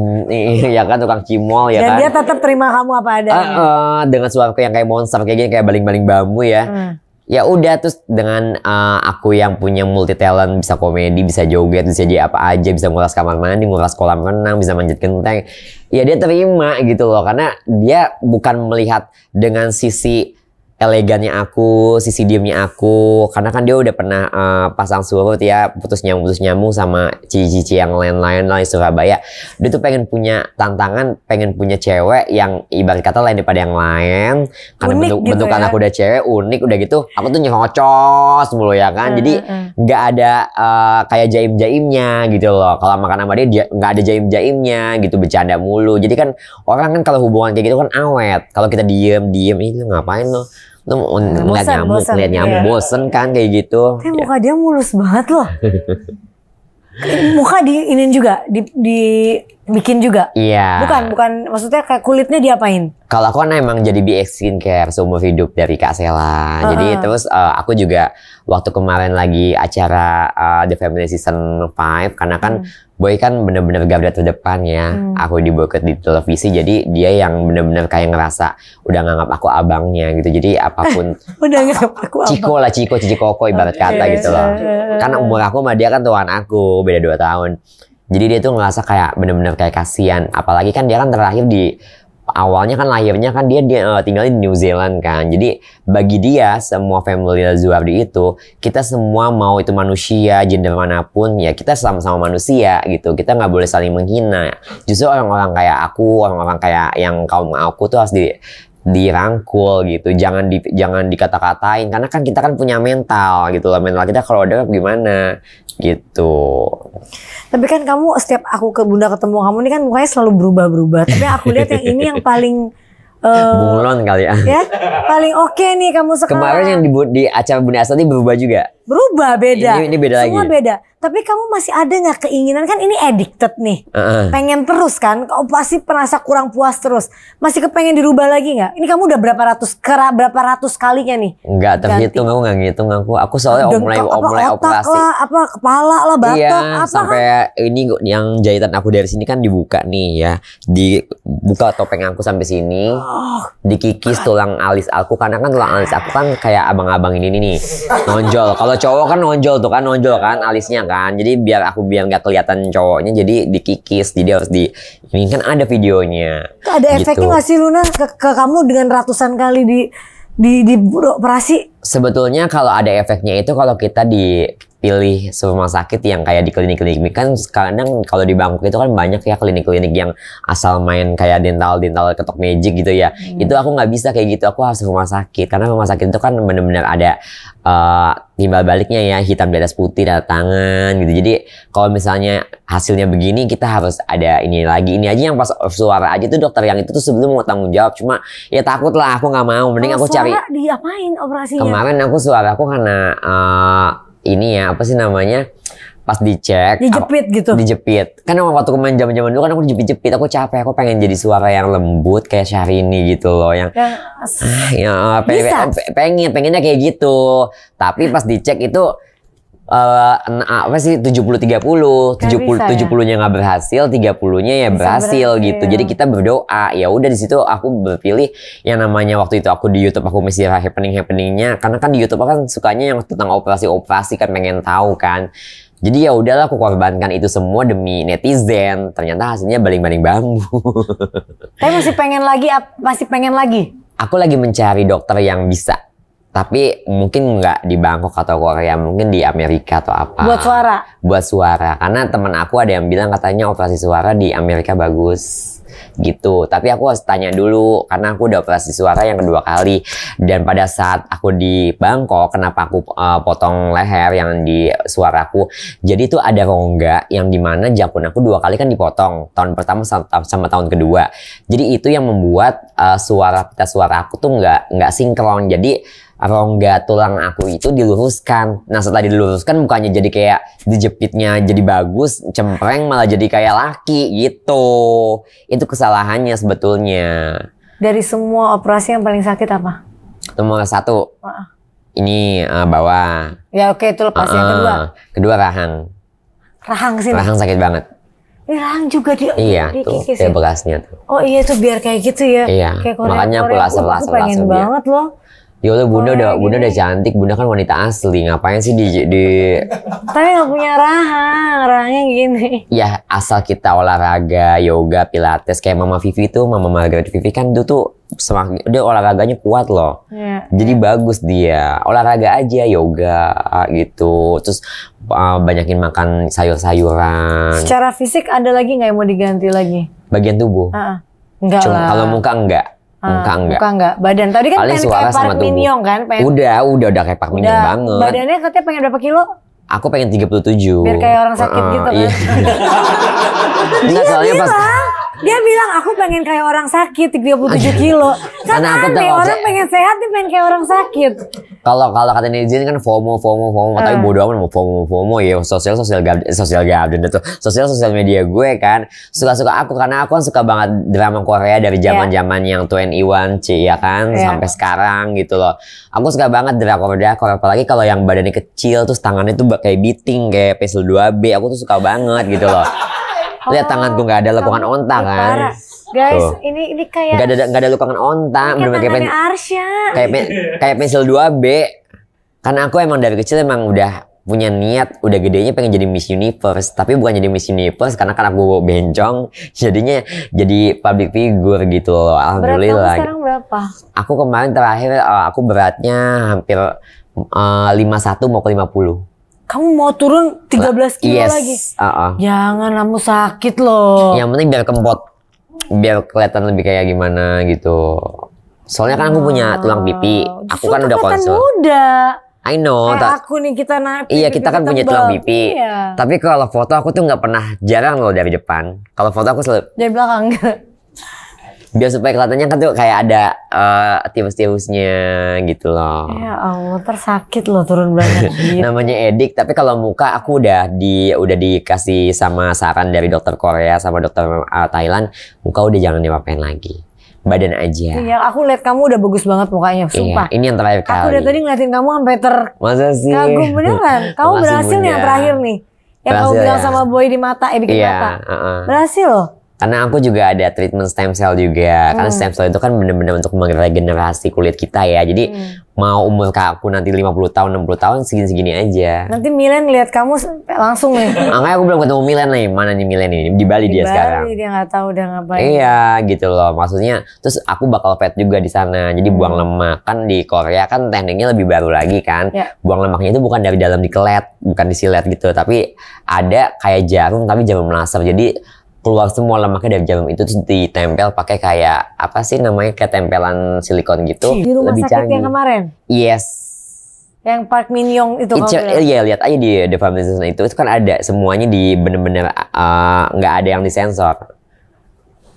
ya kan tukang cimol ya Dan kan. Dan dia tetap terima kamu apa adanya. Uh, uh, dengan suara yang kayak monster kayak gini kayak baling-baling bambu ya. Hmm. Ya udah terus dengan uh, aku yang punya multi talent bisa komedi, bisa joget, bisa jadi apa aja, bisa nguras kamar mandi, nguras kolam renang, bisa manjat genteng. Ya dia terima gitu loh karena dia bukan melihat dengan sisi elegannya aku, sisi diemnya aku, karena kan dia udah pernah uh, pasang surut ya, putus nyambung putus nyambung sama cici-cici yang lain-lain lah di Surabaya. Dia tuh pengen punya tantangan, pengen punya cewek yang ibarat kata lain daripada yang lain, karena unik bentuk, gitu bentukan ya? aku udah cewek unik udah gitu, aku tuh nyocos mulu ya kan, hmm, jadi nggak hmm. ada uh, kayak jaim-jaimnya gitu loh. Kalau makan sama dia nggak ada jaim-jaimnya gitu, bercanda mulu. Jadi kan orang kan kalau hubungan kayak gitu kan awet, kalau kita diem-diem ini ngapain loh itu oh, nah, ngeliat nyamuk, bosen, nyamuk, iya. bosen kan kayak gitu. Tapi ya. muka dia mulus banget loh. <laughs> muka di ini juga di, di Bikin juga? Iya. Bukan, bukan. Maksudnya kayak kulitnya diapain? Kalau aku kan emang jadi BX Skincare seumur hidup dari Kak Sela. Uh-huh. Jadi terus uh, aku juga waktu kemarin lagi acara uh, The Family Season 5. Karena kan hmm. Boy kan bener-bener garda terdepan ya. Hmm. Aku dibawa ke di televisi. Jadi dia yang bener-bener kayak ngerasa udah nganggap aku abangnya gitu. Jadi apapun. <laughs> udah nganggap aku abang. Ciko lah, Ciko, ciko Koko ibarat okay. kata gitu loh. Karena umur aku sama dia kan tuan aku. Beda 2 tahun. Jadi dia tuh ngerasa kayak bener-bener kayak kasihan. Apalagi kan dia kan terakhir di awalnya kan lahirnya kan dia, dia uh, tinggal di New Zealand kan. Jadi bagi dia semua family Zuardi itu kita semua mau itu manusia gender manapun ya kita sama-sama manusia gitu. Kita nggak boleh saling menghina. Justru orang-orang kayak aku, orang-orang kayak yang kaum aku tuh harus di dirangkul gitu jangan di, jangan dikata-katain karena kan kita kan punya mental gitu lah mental kita kalau ada gimana gitu tapi kan kamu setiap aku ke bunda ketemu kamu ini kan mukanya selalu berubah-berubah tapi aku lihat yang ini yang paling Uh, <laughs> Bunglon kali ya. ya paling oke okay nih kamu sekarang. Kemarin yang di, di acara Bunda asli berubah juga berubah beda. Ini, ini beda Semua lagi. beda. Tapi kamu masih ada nggak keinginan kan ini addicted nih. Uh -uh. Pengen terus kan? Kamu pasti merasa kurang puas terus. Masih kepengen dirubah lagi nggak? Ini kamu udah berapa ratus kera, berapa ratus kalinya nih? Enggak terhitung aku nggak ngitung aku. Aku soalnya Dengkok, mulai apa, mulai otak operasi. Lah, apa kepala lah batok iya, apa sampai kan? ini yang jahitan aku dari sini kan dibuka nih ya. Dibuka topeng aku sampai sini. Oh, dikikis God. tulang alis aku karena kan tulang alis aku kan kayak abang-abang ini nih. Nonjol. Kalau cowok kan nonjol tuh kan nonjol kan alisnya kan. Jadi biar aku biar nggak kelihatan cowoknya jadi dikikis jadi harus di ini kan ada videonya. Ada gitu. efeknya nggak sih Luna ke, ke kamu dengan ratusan kali di di di operasi? Sebetulnya kalau ada efeknya itu kalau kita di pilih rumah sakit yang kayak di klinik-klinik kan kadang kalau di Bangkok itu kan banyak ya klinik-klinik yang asal main kayak dental dental ketok magic gitu ya hmm. itu aku nggak bisa kayak gitu aku harus rumah sakit karena rumah sakit itu kan bener-bener ada uh, timbal baliknya ya hitam di atas putih ada tangan gitu jadi kalau misalnya hasilnya begini kita harus ada ini lagi ini aja yang pas suara aja tuh dokter yang itu tuh sebelum mau tanggung jawab cuma ya takut lah aku nggak mau mending kalau aku suara cari diapain operasinya kemarin aku suara aku karena uh, ini ya apa sih namanya pas dicek dijepit aku, gitu dijepit kan waktu kemarin zaman zaman dulu kan aku dijepit jepit aku capek aku pengen jadi suara yang lembut kayak Syahrini gitu loh yang ya, ah, ya pengen, pengen pengennya kayak gitu tapi pas dicek itu uh, apa sih puluh tujuh puluh kan ya? tujuh puluhnya nggak berhasil, tiga puluhnya ya berhasil, berhasil gitu. Jadi kita berdoa. Ya udah di situ aku berpilih yang namanya waktu itu aku di YouTube aku masih mesti happening-happeningnya karena kan di YouTube kan sukanya yang tentang operasi-operasi kan pengen tahu kan. Jadi ya udahlah aku korbankan itu semua demi netizen. Ternyata hasilnya baling-baling bambu. <laughs> Tapi masih pengen lagi masih pengen lagi. Aku lagi mencari dokter yang bisa tapi mungkin nggak di Bangkok atau Korea mungkin di Amerika atau apa buat suara buat suara karena teman aku ada yang bilang katanya operasi suara di Amerika bagus gitu tapi aku harus tanya dulu karena aku udah operasi suara yang kedua kali dan pada saat aku di Bangkok kenapa aku uh, potong leher yang di suaraku jadi itu ada rongga yang dimana jakun aku dua kali kan dipotong tahun pertama sama, sama tahun kedua jadi itu yang membuat uh, suara kita suara aku tuh nggak nggak sinkron jadi rongga tulang aku itu diluruskan. Nah setelah diluruskan bukannya jadi kayak dijepitnya jadi bagus, cempreng malah jadi kayak laki gitu. Itu kesalahannya sebetulnya. Dari semua operasi yang paling sakit apa? Nomor satu. Uh. Ini uh, bawah. Ya oke itu lepas uh, yang kedua. Kedua rahang. Rahang sih. Rahang sakit banget. Ini rahang juga dia. Iya di tuh kayak ya? tuh. Oh iya tuh biar kayak gitu ya. Iya. Kayak Korea, Makanya aku laser laser Aku Pengen laser banget loh Ya udah Bunda udah Bunda udah iya. cantik, Bunda kan wanita asli. Ngapain sih di di Tapi nggak punya rahang, rahangnya gini. Ya, asal kita olahraga, yoga, pilates kayak Mama Vivi tuh, Mama Margaret Vivi kan tuh tuh semakin dia olahraganya kuat loh. Ya. Jadi iya. bagus dia. Olahraga aja, yoga gitu. Terus uh, banyakin makan sayur-sayuran. Secara fisik ada lagi nggak yang mau diganti lagi? Bagian tubuh. Uh ah, -uh. Ah. Enggak Cuma kalau muka enggak. Ah, muka enggak. Muka enggak. Badan tadi kan Paling pengen suara kayak Park Minion kan? Pengen... Udah, udah udah kayak Park Minion banget. Badannya katanya pengen berapa kilo? Aku pengen 37. Biar kayak orang sakit uh, gitu iya. kan. <laughs> Iya. Enggak soalnya pas dia bilang aku pengen kayak orang sakit 37 kilo. Kan Karena aneh orang saya... pengen sehat dia pengen kayak orang sakit. Kalau kalau kata Netizen kan FOMO FOMO FOMO uh. Ah. tapi bodo amat mau FOMO FOMO ya sosial sosial gab sosial gabden itu sosial sosial media gue kan suka suka aku karena aku kan suka banget drama Korea dari ya. zaman zaman yeah. yang one C ya kan yeah. sampai sekarang gitu loh aku suka banget drama Korea. Korea apalagi kalau yang badannya kecil terus tangannya tuh kayak biting kayak pencil 2B aku tuh suka banget gitu loh Lihat tangan gue nggak ada lekukan onta eh, kan. Guys, Tuh. ini ini kayak nggak ada nggak ada lekukan onta, kayak kayak pen, Arsya. kayak pen, kayak pensil 2B. Karena aku emang dari kecil emang udah punya niat udah gedenya pengen jadi Miss Universe tapi bukan jadi Miss Universe karena karena aku bencong <laughs> jadinya jadi public figure gitu loh alhamdulillah berat kamu sekarang berapa aku kemarin terakhir eh, aku beratnya hampir eh, lima uh, satu mau ke 50 kamu mau turun 13 kilo yes. lagi. Uh -uh. Jangan kamu sakit loh. Yang penting biar kempot, biar kelihatan lebih kayak gimana gitu. Soalnya kan aku punya tulang pipi, aku kan udah konsul. Muda. I know. Kayak aku nih kita naik. Iya kita kan punya tulang pipi. Iya. Tapi kalau foto aku tuh nggak pernah jarang loh dari depan. Kalau foto aku selalu dari belakang. <laughs> biar supaya kelihatannya kan tuh kayak ada uh, eh, timus-timusnya gitu loh. Ya Allah, tersakit loh turun banyak <laughs> Namanya edik, tapi kalau muka aku udah di udah dikasih sama saran dari dokter Korea sama dokter uh, Thailand, muka udah jangan dipapain lagi badan aja. Iya, aku lihat kamu udah bagus banget mukanya, iya, sumpah. Iya, ini yang terakhir kali. Aku udah tadi ngeliatin kamu sampai ter Masa sih? Kagum beneran. <laughs> Kamu berhasil nih yang terakhir nih. Yang kamu bilang ya. sama Boy di mata, eh bikin iya, mata. Uh -uh. Berhasil loh karena aku juga ada treatment stem cell juga hmm. karena stem cell itu kan benar-benar untuk meregenerasi kulit kita ya jadi hmm. mau umur kak aku nanti 50 tahun 60 tahun segini-segini aja nanti Milen lihat kamu langsung nih <laughs> makanya aku belum ketemu Milen nih mana nih Milen ini di Bali di dia Bali, sekarang dia nggak tahu udah ngapain iya gitu loh maksudnya terus aku bakal fat juga di sana jadi hmm. buang lemak kan di Korea kan tekniknya lebih baru lagi kan ya. buang lemaknya itu bukan dari dalam dikelet bukan disilet gitu tapi ada kayak jarum tapi jarum laser jadi keluar semua lemaknya dari jarum itu terus ditempel pakai kayak apa sih namanya kayak tempelan silikon gitu di rumah lebih sakit canggih. yang kemarin yes yang Park Min Young itu iya, iya lihat aja di The Family itu itu kan ada semuanya di bener-bener uh, nggak -bener, uh, ada yang disensor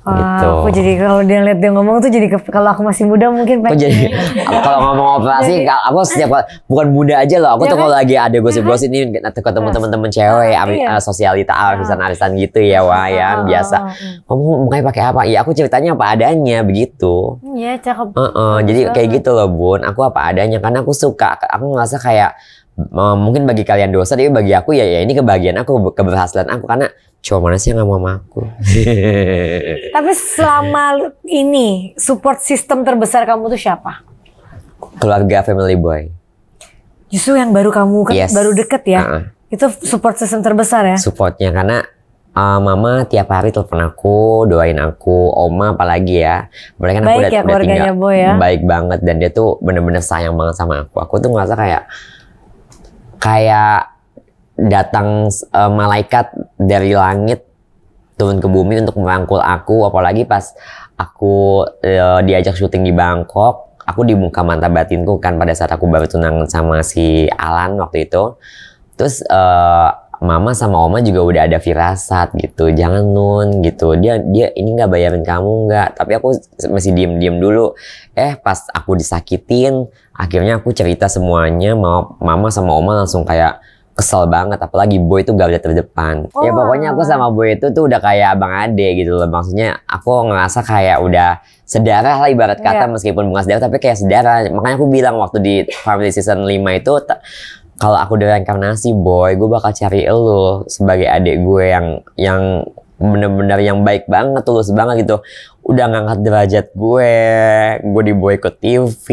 Gitu. Wah, gitu. aku jadi kalau dia lihat dia ngomong tuh jadi kalau aku masih muda mungkin pengen. jadi <laughs> kalau ngomong operasi aku setiap bukan muda aja loh. Aku ya tuh kan? kalau lagi ada gosip-gosip ini ya kan? nah, ketemu iya. teman-teman cewek ah, iya. Eh, sosialita ah. arisan-arisan gitu ya wah ya oh. biasa. Kamu mukanya pakai apa? Iya, aku ceritanya apa adanya begitu. Iya, cakep. Uh -uh, jadi kayak gitu loh, Bun. Aku apa adanya karena aku suka aku ngerasa kayak eh, mungkin bagi kalian dosa tapi bagi aku ya ya ini kebahagiaan aku keberhasilan aku karena cowok mana sih yang gak mau sama aku <laughs> tapi selama ini support system terbesar kamu tuh siapa keluarga family boy justru yang baru kamu kan yes. baru deket ya uh -uh. itu support system terbesar ya supportnya karena uh, mama tiap hari telepon aku, doain aku, oma apalagi ya. Mereka kan baik aku udah, ya udah tinggal, Boy ya. baik banget dan dia tuh bener-bener sayang banget sama aku. Aku tuh ngerasa kayak kayak datang uh, malaikat dari langit turun ke bumi untuk merangkul aku apalagi pas aku uh, diajak syuting di Bangkok aku di muka mata batinku kan pada saat aku baru tunangan sama si Alan waktu itu terus uh, mama sama oma juga udah ada firasat gitu jangan nun gitu dia dia ini nggak bayarin kamu nggak tapi aku masih diem diem dulu eh pas aku disakitin akhirnya aku cerita semuanya mama sama oma langsung kayak kesel banget apalagi boy itu gak bisa terdepan oh. ya pokoknya aku sama boy itu tuh udah kayak abang ade gitu loh maksudnya aku ngerasa kayak udah sedarah lah ibarat kata yeah. meskipun bukan sedara, tapi kayak sedara. makanya aku bilang waktu di family season 5 itu kalau aku udah reinkarnasi boy gue bakal cari elu sebagai adik gue yang yang bener-bener yang baik banget tulus banget gitu udah ngangkat derajat gue gue dibawa ke TV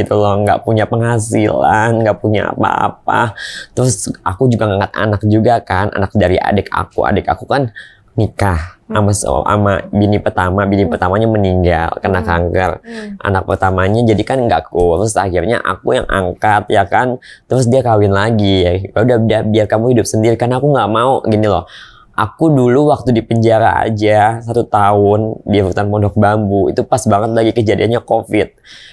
gitu loh nggak punya penghasilan nggak punya apa-apa terus aku juga ngangkat anak juga kan anak dari adik aku adik aku kan nikah sama sama bini pertama bini hmm. pertamanya meninggal kena hmm. kanker hmm. anak pertamanya jadi kan nggak kurus akhirnya aku yang angkat ya kan terus dia kawin lagi ya udah biar, biar kamu hidup sendiri karena aku nggak mau gini loh aku dulu waktu di penjara aja satu tahun di hutan pondok bambu itu pas banget lagi kejadiannya covid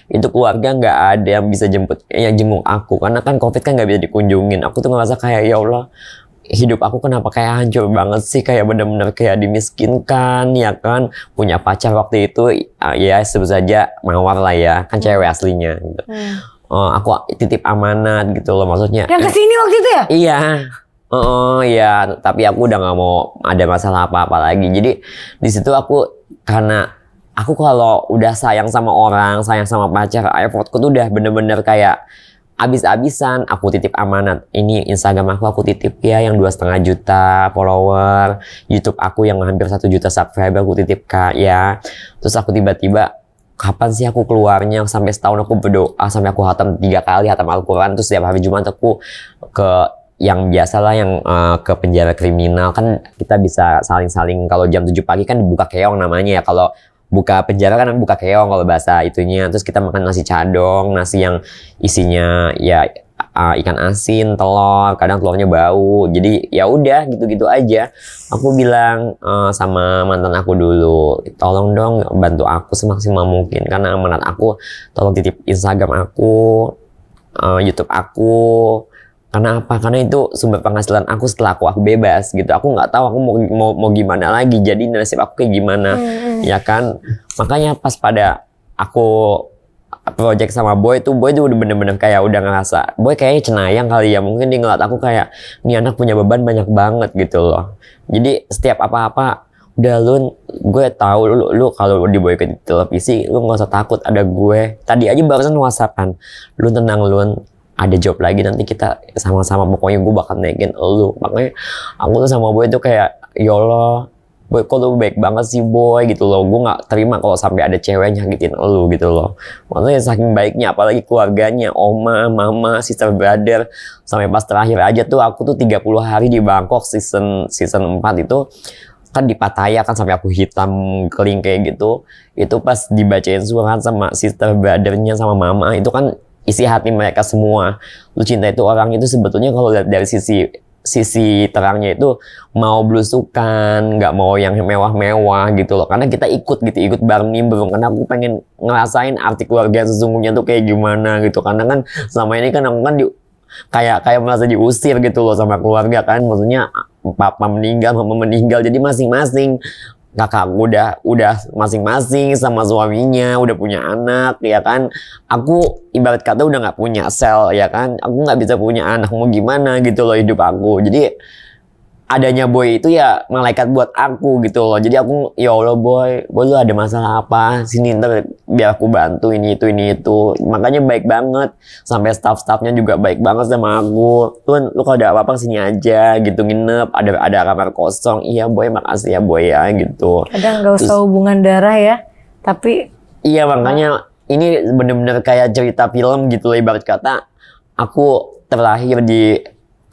itu keluarga nggak ada yang bisa jemput yang jenguk aku karena kan covid kan nggak bisa dikunjungin aku tuh ngerasa kayak ya allah hidup aku kenapa kayak hancur banget sih kayak bener-bener kayak dimiskinkan ya kan punya pacar waktu itu ah, ya sebut saja mawar lah ya kan hmm. cewek aslinya gitu. Hmm. Oh, aku titip amanat gitu loh maksudnya. Yang kesini waktu itu ya? Iya Oh uh, ya, tapi aku udah nggak mau ada masalah apa-apa lagi. Jadi di situ aku karena aku kalau udah sayang sama orang, sayang sama pacar, effortku tuh udah bener-bener kayak abis-abisan aku titip amanat ini Instagram aku aku titip ya yang dua setengah juta follower YouTube aku yang hampir satu juta subscriber aku titip kak ya terus aku tiba-tiba kapan sih aku keluarnya sampai setahun aku berdoa sampai aku hatam tiga kali hatam Al-Quran terus setiap hari Jumat aku ke yang biasalah yang uh, ke penjara kriminal kan kita bisa saling-saling kalau jam 7 pagi kan dibuka keong namanya ya kalau buka penjara kan buka keong kalau bahasa itunya terus kita makan nasi cadong nasi yang isinya ya uh, ikan asin telur kadang telurnya bau jadi ya udah gitu-gitu aja aku bilang uh, sama mantan aku dulu tolong dong bantu aku semaksimal mungkin karena amanat aku tolong titip Instagram aku uh, YouTube aku karena apa karena itu sumber penghasilan aku setelah aku aku bebas gitu aku nggak tahu aku mau, mau mau gimana lagi jadi nasib aku kayak gimana hmm, hmm. ya kan makanya pas pada aku project sama boy tuh boy tuh udah bener-bener kayak udah ngerasa boy kayaknya cenayang kali ya mungkin dia ngeliat aku kayak nih anak punya beban banyak banget gitu loh jadi setiap apa-apa udah lu gue tahu lu lu kalau di boy ke televisi lu nggak usah takut ada gue tadi aja barusan whatsapp kan lu tenang lu ada job lagi nanti kita sama-sama pokoknya gue bakal naikin lu makanya aku tuh sama boy tuh kayak yolo ya boy kok lu baik banget sih boy gitu loh gue nggak terima kalau sampai ada cewek nyakitin lu gitu loh makanya saking baiknya apalagi keluarganya oma mama sister brother sampai pas terakhir aja tuh aku tuh 30 hari di Bangkok season season 4 itu kan di Pattaya kan sampai aku hitam keling kayak gitu itu pas dibacain suara sama sister brothernya sama mama itu kan isi hati mereka semua lu cinta itu orang itu sebetulnya kalau dari sisi sisi terangnya itu mau belusukan nggak mau yang mewah-mewah gitu loh. Karena kita ikut gitu, ikut bareng nimbrung. Karena aku pengen ngerasain arti keluarga sesungguhnya tuh kayak gimana gitu. Karena kan selama ini kan aku kan di, kayak kayak merasa diusir gitu loh sama keluarga kan. Maksudnya papa meninggal, mama meninggal. Jadi masing-masing kakak udah udah masing-masing sama suaminya udah punya anak ya kan aku ibarat kata udah nggak punya sel ya kan aku nggak bisa punya anak mau gimana gitu loh hidup aku jadi adanya boy itu ya malaikat buat aku gitu loh jadi aku ya allah boy boy lu ada masalah apa sini ntar biar aku bantu ini itu ini itu makanya baik banget sampai staff-staffnya juga baik banget sama aku tuan lu kalau ada apa-apa sini aja gitu nginep ada ada kamar kosong iya boy makasih ya boy ya gitu kadang nggak usah Terus, hubungan darah ya tapi iya makanya ini bener-bener kayak cerita film gitu loh ibarat kata aku terlahir di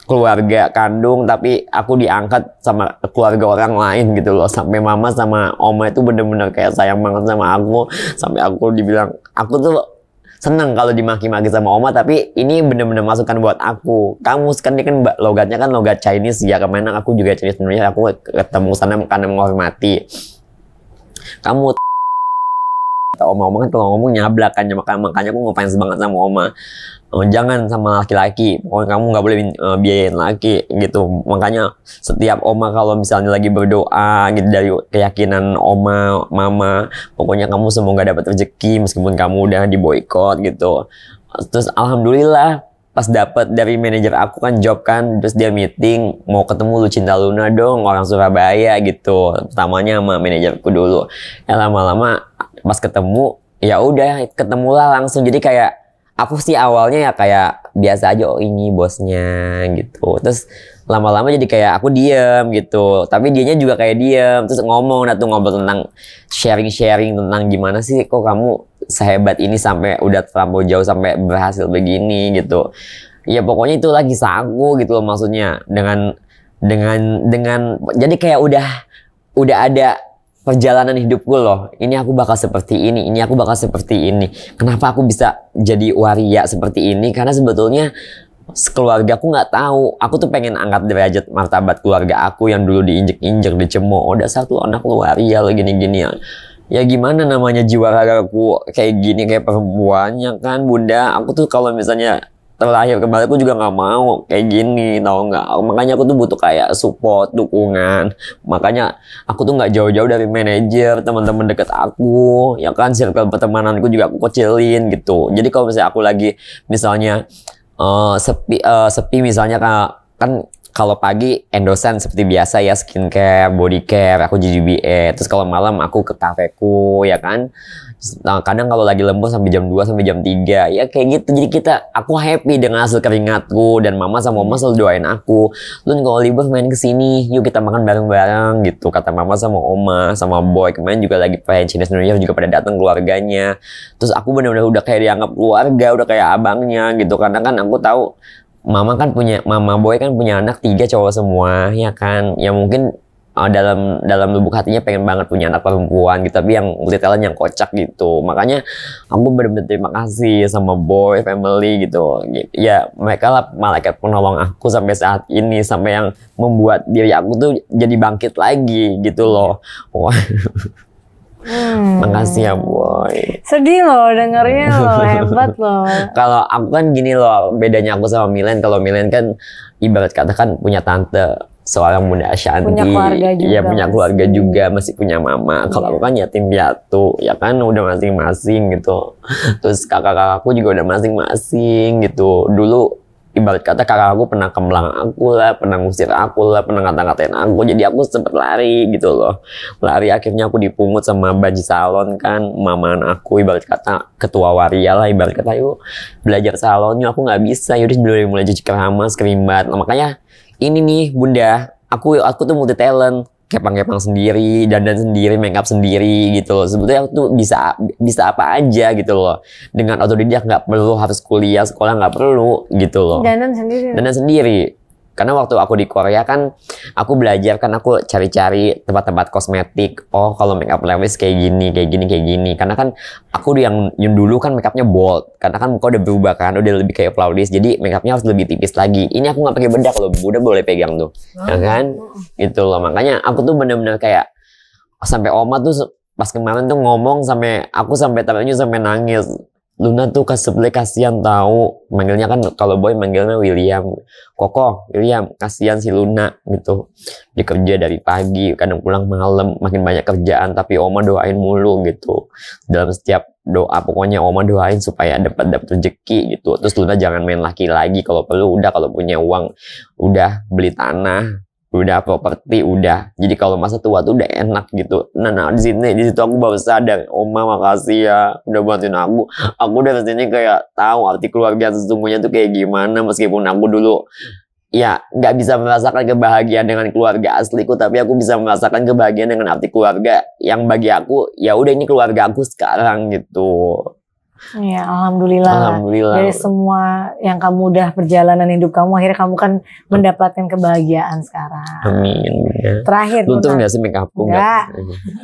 keluarga kandung tapi aku diangkat sama keluarga orang lain gitu loh sampai mama sama oma itu bener-bener kayak sayang banget sama aku sampai aku dibilang aku tuh seneng kalau dimaki-maki sama oma tapi ini bener-bener masukan buat aku kamu kan ini kan logatnya kan logat Chinese ya kemana aku juga Chinese sebenarnya aku ketemu sana karena menghormati kamu Oma-oma kan kalau ngomong nyablak kan, ya, makanya aku ngefans banget sama Oma. Oh, jangan sama laki-laki, pokoknya kamu nggak boleh eh, biayain laki gitu. Makanya setiap Oma kalau misalnya lagi berdoa gitu dari keyakinan Oma, Mama, pokoknya kamu semoga dapat rezeki meskipun kamu udah di boykot gitu. Terus alhamdulillah pas dapat dari manajer aku kan job kan terus dia meeting mau ketemu lu cinta Luna dong orang Surabaya gitu pertamanya sama manajerku dulu ya lama-lama pas ketemu ya udah ketemulah langsung jadi kayak aku sih awalnya ya kayak biasa aja oh ini bosnya gitu terus lama-lama jadi kayak aku diem gitu tapi dianya juga kayak diem terus ngomong nah tuh ngobrol tentang sharing-sharing tentang gimana sih kok kamu sehebat ini sampai udah terlampau jauh sampai berhasil begini gitu ya pokoknya itu lagi aku gitu loh maksudnya dengan dengan dengan jadi kayak udah udah ada perjalanan hidupku loh. Ini aku bakal seperti ini, ini aku bakal seperti ini. Kenapa aku bisa jadi waria seperti ini? Karena sebetulnya keluarga aku nggak tahu. Aku tuh pengen angkat derajat martabat keluarga aku yang dulu diinjek-injek, dicemooh. Oh, dasar tuh anak lu waria lo gini-gini. Ya gimana namanya jiwa ragaku kayak gini kayak perempuannya kan bunda. Aku tuh kalau misalnya terlahir kembali aku juga nggak mau kayak gini tau nggak makanya aku tuh butuh kayak support dukungan makanya aku tuh nggak jauh-jauh dari manajer teman-teman deket aku ya kan circle pertemananku juga aku kecilin gitu jadi kalau misalnya aku lagi misalnya uh, sepi uh, sepi misalnya kan, kan kalau pagi endosan seperti biasa ya skincare, body care, aku JJBA. Terus kalau malam aku ke kafeku ya kan. Nah, kadang kalau lagi lembur sampai jam 2 sampai jam 3 ya kayak gitu. Jadi kita aku happy dengan hasil keringatku dan mama sama mama selalu doain aku. Lu kalau libur main ke sini, yuk kita makan bareng-bareng gitu kata mama sama oma sama boy. Kemarin juga lagi pengen Chinese New Year juga pada datang keluarganya. Terus aku benar-benar udah kayak dianggap keluarga, udah kayak abangnya gitu. Karena kan aku tahu mama kan punya mama boy kan punya anak tiga cowok semua ya kan ya mungkin uh, dalam dalam lubuk hatinya pengen banget punya anak perempuan gitu tapi yang multi talent yang kocak gitu makanya aku benar-benar terima kasih sama boy family gitu ya, ya mereka lah malaikat penolong aku sampai saat ini sampai yang membuat dia aku tuh jadi bangkit lagi gitu loh wow. <laughs> Hmm. Makasih ya boy. Sedih loh dengernya loh, <laughs> hebat loh. kalau aku kan gini loh, bedanya aku sama Milen. Kalau Milen kan ibarat kata kan punya tante seorang muda Ashanti. Punya keluarga juga. Ya punya keluarga hmm. juga, masih punya mama. Iya. Kalau aku kan yatim piatu, ya kan udah masing-masing gitu. Terus kakak-kakakku juga udah masing-masing gitu. Dulu ibarat kata kakak aku pernah kemelang aku lah, pernah ngusir aku lah, pernah ngata-ngatain aku. Jadi aku sempet lari gitu loh. Lari akhirnya aku dipungut sama baju Salon kan, mamaan aku ibarat kata ketua waria lah, ibarat kata yuk belajar salon, yuk aku nggak bisa, yaudah dulu mulai cuci keramas, kerimbat. Nah, makanya ini nih bunda, aku aku tuh multi talent kepang-kepang sendiri, dandan sendiri, makeup sendiri gitu loh. Sebetulnya aku tuh bisa bisa apa aja gitu loh. Dengan otodidak nggak perlu harus kuliah, sekolah nggak perlu gitu loh. Dandan sendiri. Dandan sendiri karena waktu aku di Korea kan aku belajar kan aku cari-cari tempat-tempat kosmetik oh kalau makeup lewis kayak gini kayak gini kayak gini karena kan aku yang, yang dulu kan makeupnya bold karena kan muka udah berubah kan udah lebih kayak flawless jadi makeupnya harus lebih tipis lagi ini aku nggak pakai bedak loh udah boleh pegang tuh wow. ya oh. kan Itu loh makanya aku tuh bener-bener kayak sampai oma tuh pas kemarin tuh ngomong sampai aku sampai tampaknya sampai nangis Luna tuh kesebelah kasihan tahu manggilnya kan kalau boy manggilnya William Koko William kasihan si Luna gitu dia kerja dari pagi kadang pulang malam makin banyak kerjaan tapi Oma doain mulu gitu dalam setiap doa pokoknya Oma doain supaya dapat dapat rezeki gitu terus Luna jangan main laki lagi kalau perlu udah kalau punya uang udah beli tanah udah properti udah jadi kalau masa tua tuh udah enak gitu nah, nah di sini di situ aku baru sadar oma makasih ya udah bantuin aku aku udah sini kayak tahu arti keluarga sesungguhnya tuh kayak gimana meskipun aku dulu ya nggak bisa merasakan kebahagiaan dengan keluarga asliku tapi aku bisa merasakan kebahagiaan dengan arti keluarga yang bagi aku ya udah ini keluarga aku sekarang gitu Ya, alhamdulillah. alhamdulillah. Dari semua yang kamu udah perjalanan hidup kamu, akhirnya kamu kan mendapatkan kebahagiaan sekarang. Amin. Ya. Terakhir. Untung nggak sih make upku? Enggak.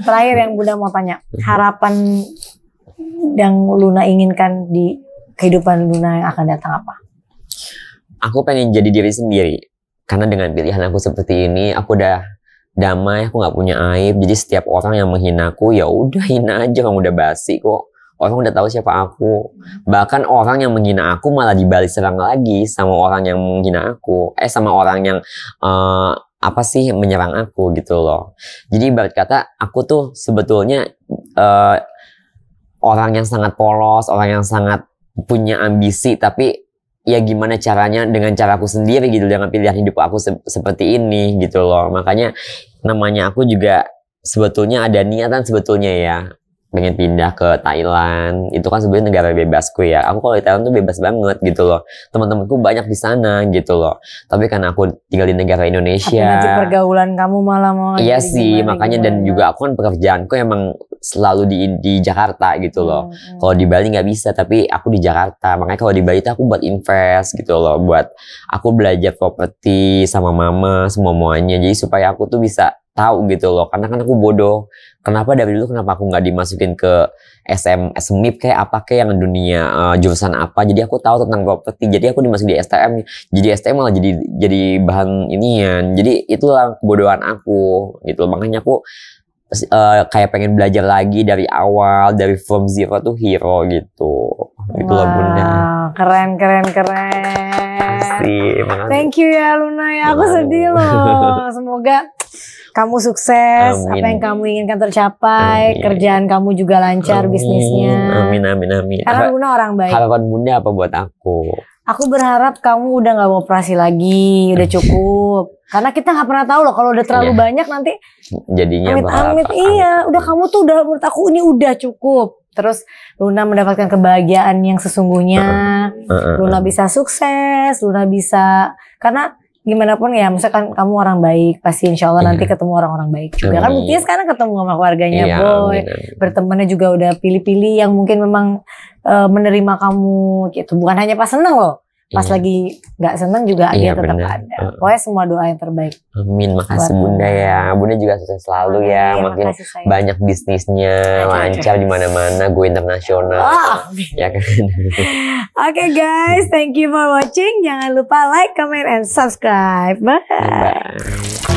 Terakhir yang Bunda mau tanya, mhm. harapan yang Luna inginkan di kehidupan Luna yang akan datang apa? Aku pengen jadi diri sendiri. Karena dengan pilihan aku seperti ini, aku udah damai, aku nggak punya aib. Jadi setiap orang yang menghina aku, ya udah hina aja, kamu udah basi kok orang udah tahu siapa aku. Bahkan orang yang menghina aku malah dibalik serang lagi sama orang yang menghina aku. Eh sama orang yang uh, apa sih menyerang aku gitu loh. Jadi berkata kata aku tuh sebetulnya uh, orang yang sangat polos, orang yang sangat punya ambisi tapi ya gimana caranya dengan caraku sendiri gitu dengan pilihan hidup aku se seperti ini gitu loh. Makanya namanya aku juga sebetulnya ada niatan sebetulnya ya pengen pindah ke Thailand itu kan sebenarnya negara bebasku ya aku kalau di Thailand tuh bebas banget gitu loh teman-temanku banyak di sana gitu loh tapi karena aku tinggal di negara Indonesia tapi nanti pergaulan kamu malah mau iya sih gimana, makanya gimana. dan juga aku kan pekerjaanku emang selalu di di Jakarta gitu loh hmm, hmm, kalau di Bali nggak bisa tapi aku di Jakarta makanya kalau di Bali tuh aku buat invest gitu loh buat aku belajar properti sama mama semua semuanya jadi supaya aku tuh bisa tahu gitu loh karena kan aku bodoh kenapa dari dulu kenapa aku nggak dimasukin ke SM SMIP kayak apa kayak yang dunia uh, jurusan apa jadi aku tahu tentang properti jadi aku dimasukin di STM jadi STM malah jadi jadi bahan ini ya jadi itulah kebodohan aku gitu makanya aku uh, kayak pengen belajar lagi dari awal dari from zero tuh hero gitu itulah wow, bunda keren keren keren thank you ya Luna ya aku sedih loh <laughs> semoga kamu sukses amin. apa yang kamu inginkan tercapai amin. kerjaan kamu juga lancar amin. bisnisnya amin amin amin karena Luna orang baik harapan bunda apa buat aku Aku berharap kamu udah nggak mau operasi lagi, udah <laughs> cukup. Karena kita nggak pernah tahu loh kalau udah terlalu ya. banyak nanti jadinya amit-amit. Iya, udah kamu tuh udah menurut aku ini udah cukup. Terus Luna mendapatkan kebahagiaan yang sesungguhnya. Uh, uh, uh, Luna bisa sukses, Luna bisa karena gimana pun ya misalkan kamu orang baik pasti insya Allah yeah. nanti iya. ketemu orang-orang baik juga Amin. kan buktinya sekarang ketemu sama keluarganya yeah, boy Amin. bertemannya juga udah pilih-pilih yang mungkin memang uh, menerima kamu gitu bukan hanya pas seneng loh Pas iya. lagi nggak senang juga iya, dia tetap ada. Uh. Pokoknya semua doa yang terbaik. Amin, makasih Buat Bunda ya. Bunda juga sukses selalu ya. Iya, Makin makasih, banyak bisnisnya, lancar di mana-mana, gue internasional. Oh, ya kan. <laughs> Oke okay, guys, thank you for watching. Jangan lupa like, comment and subscribe. Bye. Bye.